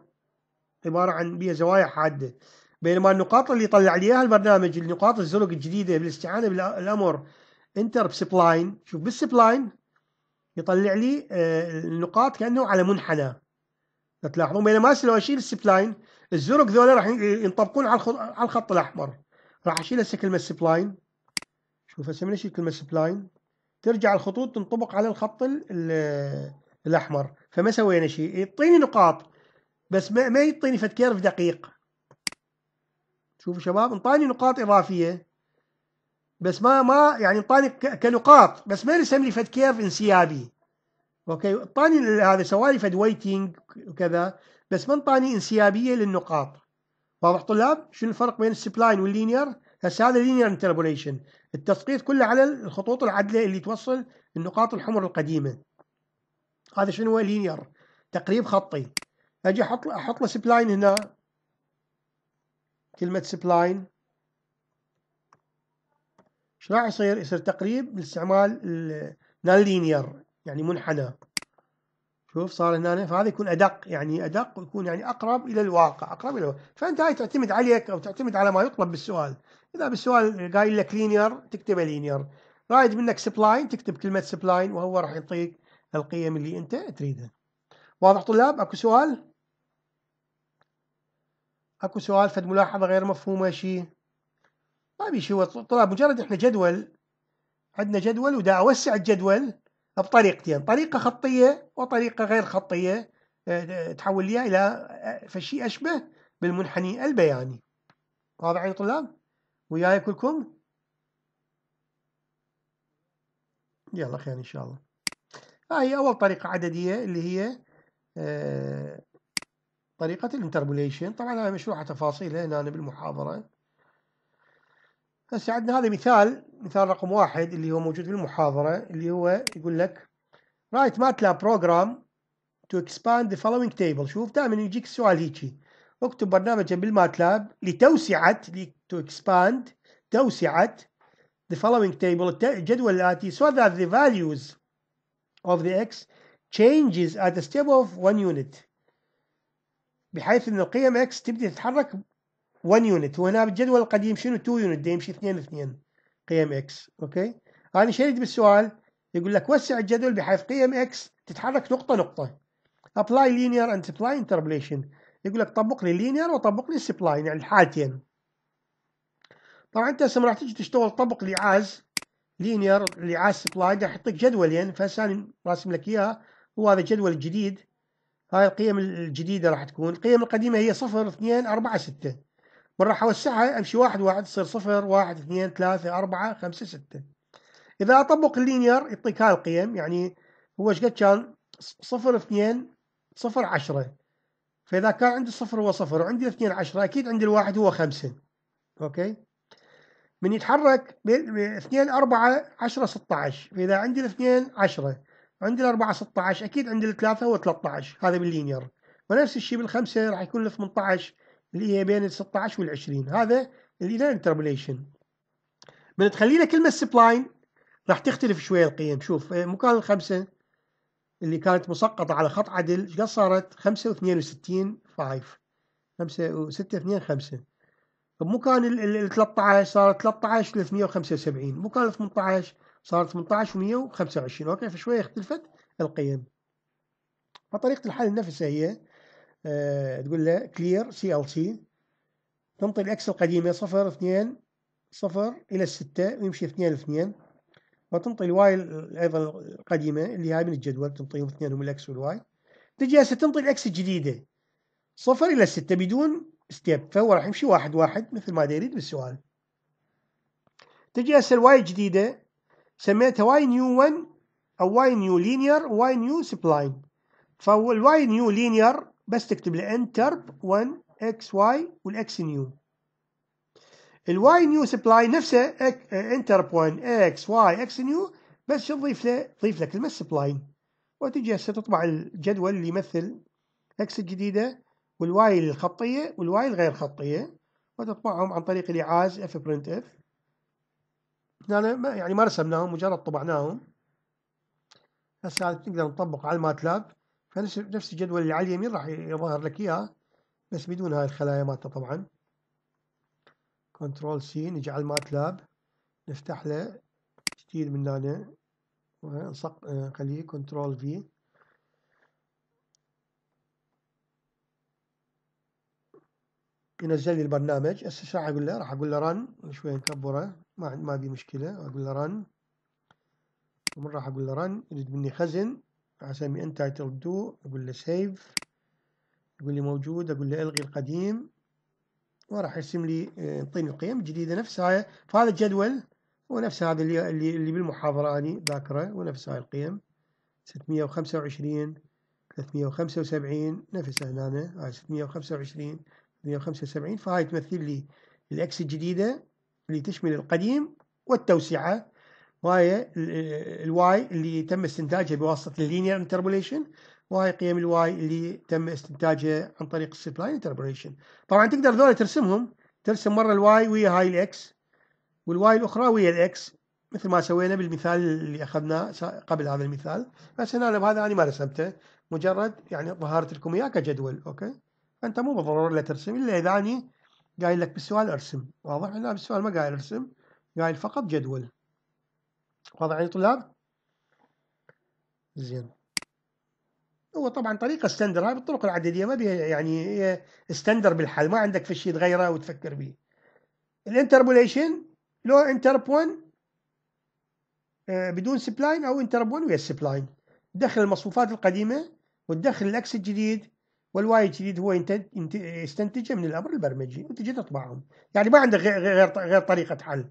عبارة عن بها زوايا حادة بينما النقاط اللي طلع لي اياها البرنامج النقاط الزرق الجديدة بالاستعانة بالامر انتر بسبلاين شوف بالسبلاين يطلع لي آه، النقاط كانه على منحنى تلاحظون بينما هسه لو اشيل السبلاين الزرق ذولا راح ينطبقون على على الخط الاحمر راح اشيل هسه كلمه سبلاين شوف هسه من اشيل كلمه سبلاين ترجع الخطوط تنطبق على الخط الاحمر فما سوينا شيء يعطيني نقاط بس ما يعطيني فد كيرف دقيق شوفوا شباب انطاني نقاط اضافيه بس ما ما يعني انطاني كنقاط بس ما يرسم لي فد كيف انسيابي اوكي انطاني هذا سوالي فد ويتنج وكذا بس ما انطاني انسيابيه للنقاط واضح طلاب شنو الفرق بين السبلاين واللينير هسه هذا لينير انتربوليشن التسقيط كله على الخطوط العدله اللي توصل النقاط الحمر القديمه هذا شنو هو لينير تقريب خطي اجي احط احط له سبلاين هنا كلمه سبلاين شنو راح يصير؟ يصير تقريب لاستعمال نان لينير يعني منحنى شوف صار هنا فهذا يكون ادق يعني ادق ويكون يعني اقرب الى الواقع اقرب الى الواقع فانت هاي تعتمد عليك او تعتمد على ما يطلب بالسؤال اذا بالسؤال قايل لك لينير تكتبه لينير رايد منك سبلاين تكتب كلمه سبلاين وهو راح يعطيك القيم اللي انت تريدها واضح طلاب اكو سؤال اكو سؤال فد ملاحظه غير مفهومه شيء ما بيشي هو طلاب مجرد احنا جدول عندنا جدول ودا اوسع الجدول بطريقتين طريقه خطيه وطريقه غير خطيه آه، آه، تحول لي الى آه، فشي اشبه بالمنحني البياني واضح يا طلاب وياي كلكم يلا خير ان شاء الله هاي اول طريقه عدديه اللي هي طريقه الانتربوليشن طبعا هاي مشروحه تفاصيلها هنا بالمحاضره هسه عندنا هذا مثال مثال رقم واحد اللي هو موجود بالمحاضرة اللي هو يقول لك write MATLAB program to expand the following table شوف دائما يجيك السؤال هيجي اكتب برنامجا بالماتلاب لتوسعة to expand توسعة the following table الجدول الآتي so that the values of the x changes at a step of one unit بحيث أن القيم x تبدأ تتحرك 1 يونت وهنا بالجدول القديم شنو 2 يونت يمشي 2 2 قيم اكس اوكي انا شريت بالسؤال يقول لك وسع الجدول بحيث قيم اكس تتحرك نقطه نقطه ابلاي لينير اند سبلاي انتربليشن يقول لك طبق لي لينير وطبق لي سبلاي يعني الحالتين طبعا انت هسه راح تجي تشتغل طبق لعاز لينير لعاز سبلاي راح يحط لك جدولين فهسه انا راسم لك اياها هو هذا الجدول الجديد هاي القيم الجديده راح تكون القيم القديمه هي 0 2 4 6 من راح اوسعها امشي واحد واحد تصير صفر واحد اثنين ثلاثة أربعة خمسة ستة إذا أطبق اللينير يعطيك هاي القيم يعني هو ايش قد كان صفر اثنين صفر عشرة فإذا كان عندي صفر هو صفر وعندي اثنين عشرة أكيد عندي الواحد هو خمسة أوكي من يتحرك اثنين أربعة عشرة ستة عشر فإذا عندي الاثنين عشرة عندي الأربعة ستة عشر أكيد عندي الثلاثة هو ثلاثة عشر هذا باللينير ونفس الشيء بالخمسة راح يكون ال 18 اللي هي بين ال 16 وال 20 هذا اللي انتربليشن من تخلي له كلمه سبلاين راح تختلف شويه القيم شوف آه، مكان الخمسه اللي كانت مسقطه على خط عدل ايش قد صارت 562 5 5 6 2 5 بمكان ال 13 صارت 13 375 مكان ال 18 صارت 18 125 اوكي فشويه اختلفت القيم فطريقه الحل نفسها هي آه، تقول له كلير سي ال سي تنطي الاكس القديمة صفر اثنين صفر إلى الستة ويمشي اثنين اثنين وتنطي الواي أيضا القديمة اللي هاي من الجدول تنطيهم اثنينهم الاكس والواي تجي هسه تنطي الاكس الجديدة صفر إلى ستة بدون ستيب فهو راح يمشي واحد واحد مثل ما يريد بالسؤال تجي هسه الواي الجديدة سميتها واي نيو 1 أو واي نيو لينير واي نيو سبلاين فالواي نيو لينير بس تكتب لي ان ترب 1 اكس واي والاكس نيو الواي نيو سبلاي نفسه ان ترب 1 اكس واي اكس نيو بس شو تضيف له؟ تضيف له كلمه سبلاي وتجي هسه تطبع الجدول اللي يمثل اكس الجديده والواي الخطيه والواي الغير خطيه وتطبعهم عن طريق الاعاز اف برنت اف هنا يعني ما رسمناهم مجرد طبعناهم هسه نقدر نطبق على الماتلاب فنفس نفس الجدول اللي على اليمين راح يظهر لك اياه بس بدون هاي الخلايا مالته طبعا كنترول سي نجي على الماتلاب نفتح له جديد من هنا ونسق خليه كنترول في ينزل لي البرنامج هسه شو راح اقول له؟ راح اقول له رن شوي نكبره ما ما بي مشكله اقول له رن ومن راح اقول له رن يريد مني خزن اسمي انتايتل دو اقول له سيف يقول لي موجود اقول له الغي القديم وراح يرسم لي يعطيني آه، القيم الجديده نفسها فهذا الجدول هو نفس هذا اللي اللي بالمحاضره اني ذاكره ونفس هاي القيم 625 375 نفسها هنا هاي 625 375 فهاي تمثل لي الاكس الجديده اللي تشمل القديم والتوسعه وهي الواي اللي تم استنتاجها بواسطة اللينير انتربوليشن وهي قيم الواي اللي تم استنتاجها عن طريق السبلاين انتربوليشن طبعا تقدر ذولا ترسمهم ترسم مرة الواي ويا هاي الاكس والواي الأخرى ويا الاكس مثل ما سوينا بالمثال اللي أخذناه قبل هذا المثال بس هنا بهذا أنا ما رسمته مجرد يعني ظهرت لكم إياه كجدول أوكي فأنت مو بالضرورة لا ترسم إلا إذا أني قايل لك بالسؤال أرسم واضح هنا بالسؤال ما قايل أرسم قايل فقط جدول واضح علي طلاب زين هو طبعا طريقة ستاندر هاي بالطرق العددية ما بها يعني هي ستاندر بالحل ما عندك في شيء تغيره وتفكر به الانتربوليشن لو انترب 1 آه، بدون سبلاين او انترب 1 ويا سبلاين تدخل المصفوفات القديمة وتدخل الاكس الجديد والواي الجديد هو يستنتجه من الامر البرمجي انت جيت تطبعهم يعني ما عندك غير غير طريقة حل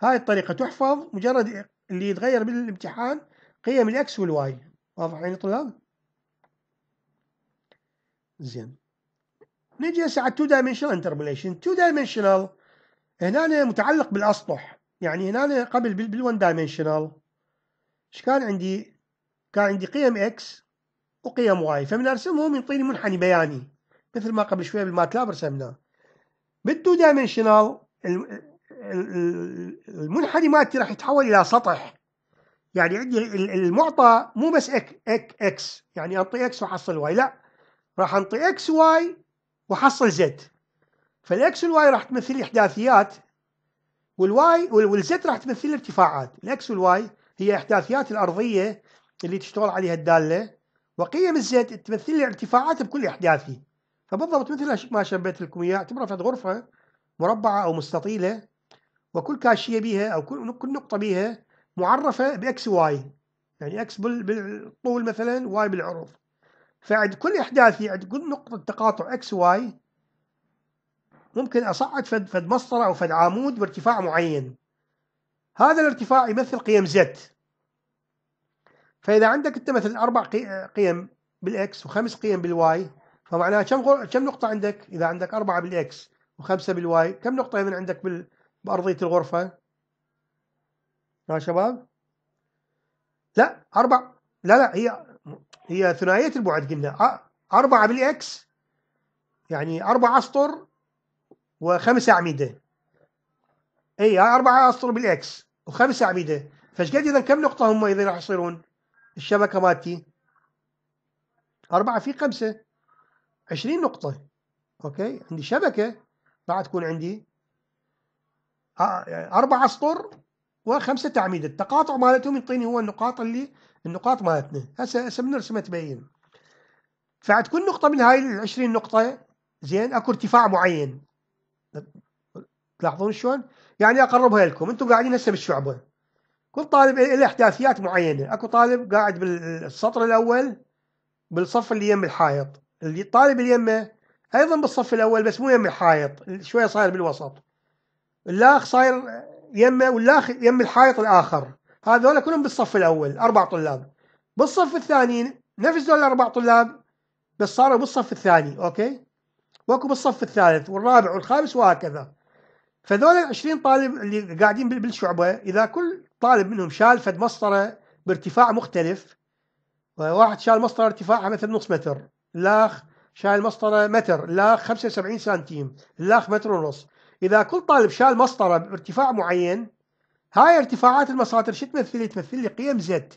هاي الطريقة تحفظ مجرد اللي يتغير بالامتحان قيم الاكس والواي واضح يعني طلاب زين نجي هسه على 2 دايمنشنال انتربوليشن 2 دايمنشنال هنا متعلق بالاسطح يعني هنا قبل بال1 دايمنشنال ايش كان عندي كان عندي قيم اكس وقيم واي فمن ارسمهم يعطيني منحني بياني مثل ما قبل شوي بالماتلاب رسمناه بالتو دايمنشنال المنحني مالتي راح يتحول الى سطح يعني عندي المعطى مو بس إك إك اكس يعني انطي اكس واحصل واي لا راح انطي اكس واي واحصل زد فالاكس والواي راح تمثل لي احداثيات والواي والزد راح تمثل لي ارتفاعات الاكس والواي هي احداثيات الارضيه اللي تشتغل عليها الداله وقيم الزد تمثل لي ارتفاعات بكل احداثي فبالضبط مثل ما شبيت لكم اياه اعتبرها فد غرفه مربعه او مستطيله وكل كاشيه بيها او كل كل نقطه بيها معرفه باكس واي يعني اكس بالطول مثلا واي بالعرض فعند كل احداثي يعني عند كل نقطه تقاطع اكس واي ممكن اصعد فد فد مسطره او فد عمود بارتفاع معين هذا الارتفاع يمثل قيم زد فاذا عندك انت مثلا اربع قيم بالاكس وخمس قيم بالواي فمعناها كم كم نقطه عندك اذا عندك اربعه بالاكس وخمسه بالواي كم نقطه اذا عندك بال بأرضية الغرفة يا شباب لا أربع لا لا هي هي ثنائية البعد قلنا أربعة بالإكس يعني أربعة أسطر وخمسة أعمدة أي أربعة أسطر بالإكس وخمسة أعمدة فايش قد إذا كم نقطة هم إذا راح يصيرون الشبكة مالتي أربعة في خمسة عشرين نقطة أوكي عندي شبكة راح تكون عندي يعني اربع اسطر وخمسه تعميد التقاطع مالتهم يعطيني هو النقاط اللي النقاط مالتنا هسه هسه بنرسمها تبين فعند كل نقطه من هاي ال 20 نقطه زين اكو ارتفاع معين تلاحظون شلون؟ يعني اقربها لكم انتم قاعدين هسه بالشعبه كل طالب له احداثيات معينه اكو طالب قاعد بالسطر الاول بالصف اللي يم الحائط اللي الطالب اللي يمه ايضا بالصف الاول بس مو يم الحائط شويه صاير بالوسط اللاخ صاير يم واللاخ يم الحائط الاخر هذول كلهم بالصف الاول اربع طلاب بالصف الثاني نفس ذول الاربع طلاب بس صاروا بالصف الثاني اوكي واكو بالصف الثالث والرابع والخامس وهكذا فذول ال 20 طالب اللي قاعدين بالشعبه اذا كل طالب منهم شال فد مسطره بارتفاع مختلف واحد شال مسطره ارتفاعها مثلا نص متر الاخ شايل مسطره متر الاخ 75 سنتيم الاخ متر ونص إذا كل طالب شال مسطرة بارتفاع معين هاي ارتفاعات المساطر شو تمثل لي؟ تمثل لي قيم زد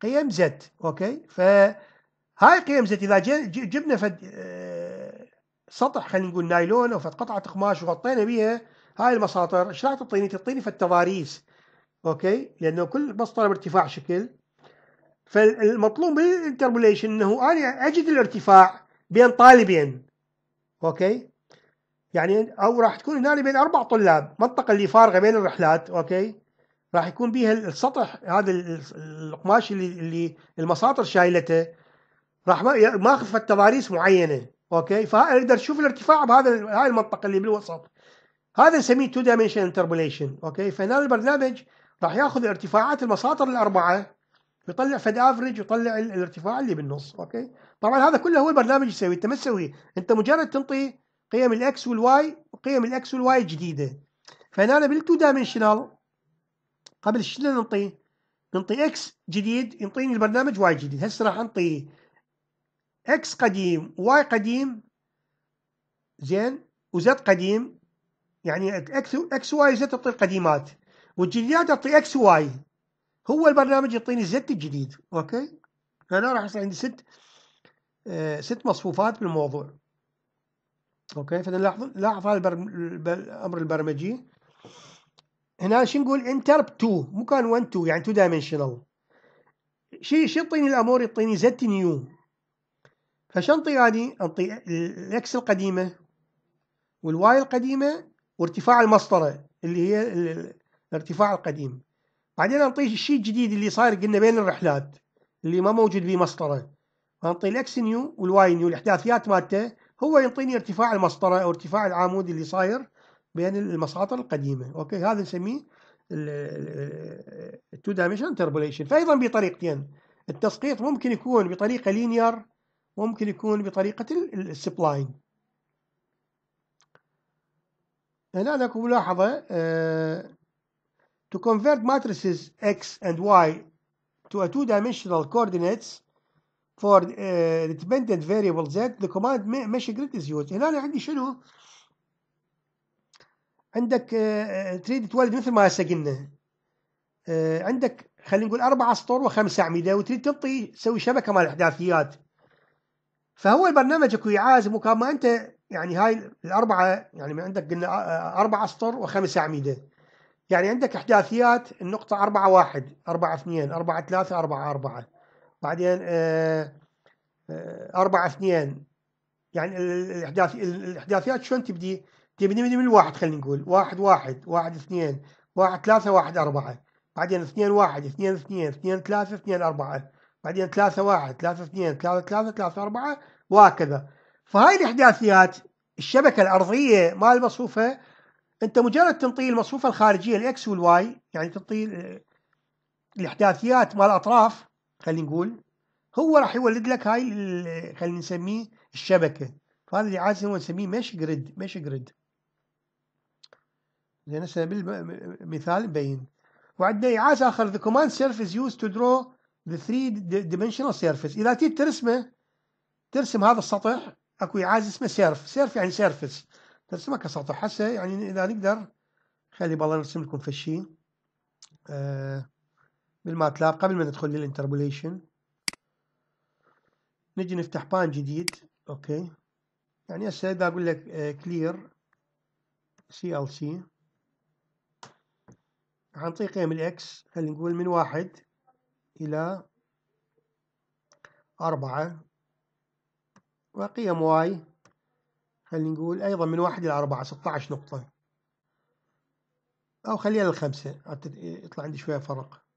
قيم زد أوكي فهاي قيم زد إذا جبنا فد آه، سطح خلينا نقول نايلون أو فد قطعة قماش وغطينا بيها هاي المساطر ايش راح تعطيني؟ تعطيني فد تضاريس أوكي لأنه كل مسطرة بارتفاع شكل فالمطلوب بالانتربوليشن انه انا اجد الارتفاع بين طالبين اوكي يعني او راح تكون هنا بين اربع طلاب المنطقه اللي فارغه بين الرحلات اوكي راح يكون بيها السطح هذا القماش اللي, اللي المساطر شايلته راح ماخذ تضاريس معينه اوكي فاقدر اشوف الارتفاع بهذا هاي المنطقه اللي بالوسط هذا نسميه تو دايمنشن انتربوليشن اوكي فهنا البرنامج راح ياخذ ارتفاعات المساطر الاربعه يطلع فد افرج ويطلع الارتفاع اللي بالنص اوكي طبعا هذا كله هو البرنامج يسويه انت ما تسوي انت مجرد تنطي قيم الاكس والواي وقيم الاكس والواي جديده فهنا بال بالتو دايمنشنال قبل شنو نعطي نعطي اكس جديد يعطيني البرنامج واي جديد هسه راح انطي اكس قديم واي قديم زين وزد قديم يعني اكس اكس واي زد تعطي القديمات والجديدات تعطي اكس واي هو البرنامج يعطيني زد الجديد اوكي هنا راح يصير عندي ست آه ست مصفوفات بالموضوع اوكي فنلاحظ لاحظ هذا الامر البرمجي هنا شو نقول انترب 2 مو كان 1 2 يعني 2 دايمنشنال شي شو يعطيني الامور يعطيني زت نيو فشنطي هذه انطي الاكس القديمه والواي القديمه وارتفاع المسطره اللي هي الارتفاع القديم بعدين انطيه الشيء الجديد اللي صاير قلنا بين الرحلات اللي ما موجود به مسطره فانطي الاكس نيو والواي نيو الاحداثيات مالته هو يعطيني ارتفاع المسطره او ارتفاع العمود اللي صاير بين المساطر القديمه اوكي هذا نسميه الـ two dimension interpolation فايضا بطريقتين التسقيط ممكن يكون بطريقه لينير ممكن يكون بطريقه السبلاين هنا لكم ملاحظه آه، to convert matrices x and y to a two-dimensional coordinates for uh, dependent variable z the command grid is used هنا أنا عندي شنو عندك تريد uh, تولد uh, مثل ما هسه قلنا uh, عندك خلينا نقول اربع اسطر وخمسة أعمدة وتريد تنطي تسوي شبكة مال احداثيات فهو البرنامج اكو يعازم مكان ما انت يعني هاي الاربعه يعني من عندك قلنا آه، آه، اربع اسطر وخمس اعمده يعني عندك احداثيات النقطه 4 1 4 2 4 3 4 4 بعدين آه، آه، أربعة اثنين يعني الإحداث الإحداثيات شلون تبدي؟ تبدي من الواحد خلينا نقول واحد واحد واحد اثنين واحد ثلاثة واحد أربعة بعدين اثنين واحد اثنين اثنين اثنين ثلاثة اثنين أربعة بعدين ثلاثة واحد ثلاثة اثنين ثلاثة ثلاثة ثلاثة أربعة وهكذا فهاي الإحداثيات الشبكة الأرضية مال المصفوفة أنت مجرد تنطي المصفوفة الخارجية الإكس والواي يعني تنطي آه، الإحداثيات مال الأطراف خلينا نقول هو راح يولد لك هاي خلينا نسميه الشبكه فهذا اللي عايز نسميه مش جريد مش جريد زين هسه بالمثال مبين وعندنا يعاز اخر the command surface used to draw the three dimensional surface اذا تريد ترسمه ترسم هذا السطح اكو يعاز اسمه سيرف سيرف يعني سيرفس ترسمه كسطح هسه يعني اذا نقدر خلي بالله نرسم لكم فشي آه بالماتلاب قبل ما ندخل للانتربوليشن نجي نفتح بان جديد اوكي يعني هسه اذا اقول لك كلير سي ال سي راح نعطيه قيم الاكس خلينا نقول من واحد الى أربعة وقيم واي خلينا نقول أيضا من واحد إلى أربعة ستة نقطة أو خليها للخمسة يطلع عندي شوية فرق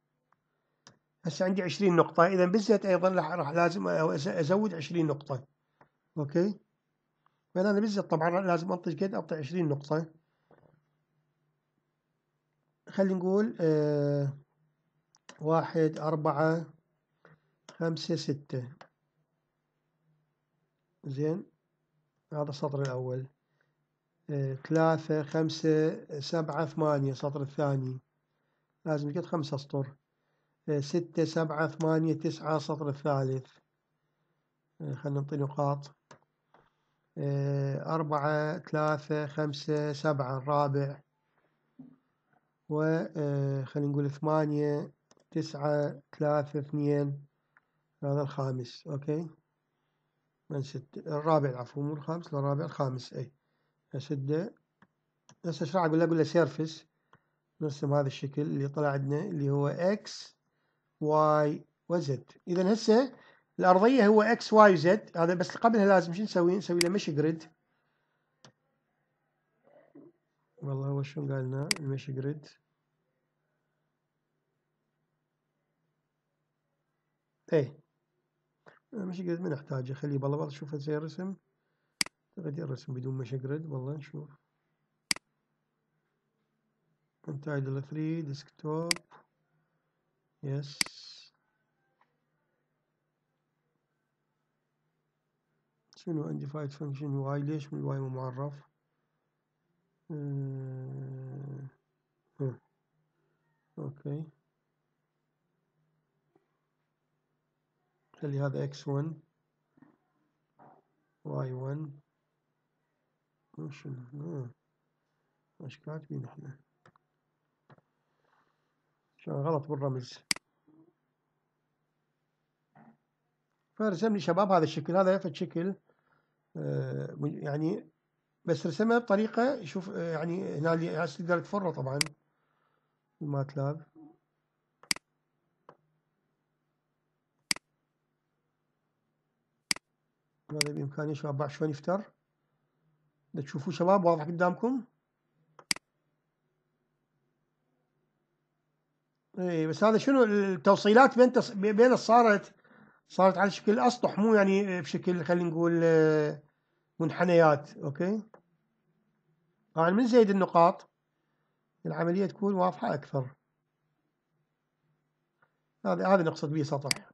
هسه عندي 20 نقطة إذا بالزيت أيضا راح لازم أزود 20 نقطة أوكي فإذا أنا بالزيت طبعا لازم أنطي قد أنطي 20 نقطة خلينا نقول آه، واحد أربعة خمسة ستة زين هذا السطر الأول آه، ثلاثة خمسة سبعة ثمانية السطر الثاني لازم قد خمسة أسطر ستة سبعة ثمانية تسعة سطر الثالث آه، خلينا نعطي نقاط آه، أربعة ثلاثة خمسة سبعة الرابع وخلنا آه، نقول ثمانية تسعة ثلاثة اثنين هذا الخامس أوكي من ستة الرابع عفوا مو الخامس الرابع الخامس أي أسده هسه أشرح راح أقول له أقول له سيرفس نرسم هذا الشكل اللي طلع عندنا اللي هو إكس واي وزد اذا هسه الارضيه هو اكس واي وزد هذا بس قبلها لازم شو نسوي؟ نسوي له مش جريد والله هو شو قالنا المش جريد اي مش جريد ما نحتاجه خليه بالله بالله شوف زي الرسم اعتقد الرسم بدون مش جريد والله نشوف انتايدل 3 ديسكتوب يس شنو undefined function y ليش من y معرف آه، آه. اوكي خلي هذا x1 y1 شنو آه. ايش كاتبين احنا عشان غلط بالرمز فرسم لي شباب هذا الشكل هذا يفد شكل آه، يعني بس رسمها بطريقة شوف آه، يعني هنا اللي تقدر تفره طبعا الماتلاب هذا بإمكاني شباب بعد شلون يفتر تشوفوا شباب واضح قدامكم اي بس هذا شنو التوصيلات بين تص... بين صارت صارت على شكل اسطح مو يعني بشكل خلينا نقول آه، منحنيات اوكي طبعا من زيد النقاط العملية تكون واضحة أكثر هذا هذا نقصد به سطح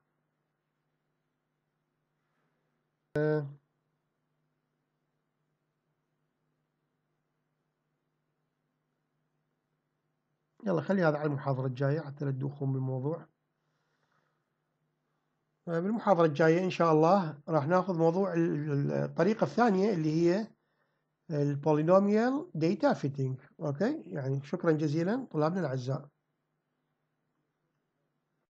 آه. يلا خلي هذا على المحاضرة الجاية حتى لا تدوخون بالموضوع آه، بالمحاضرة الجاية إن شاء الله راح ناخذ موضوع الطريقة الثانية اللي هي البولينوميال ديتا فيتنج أوكي يعني شكرا جزيلا طلابنا الأعزاء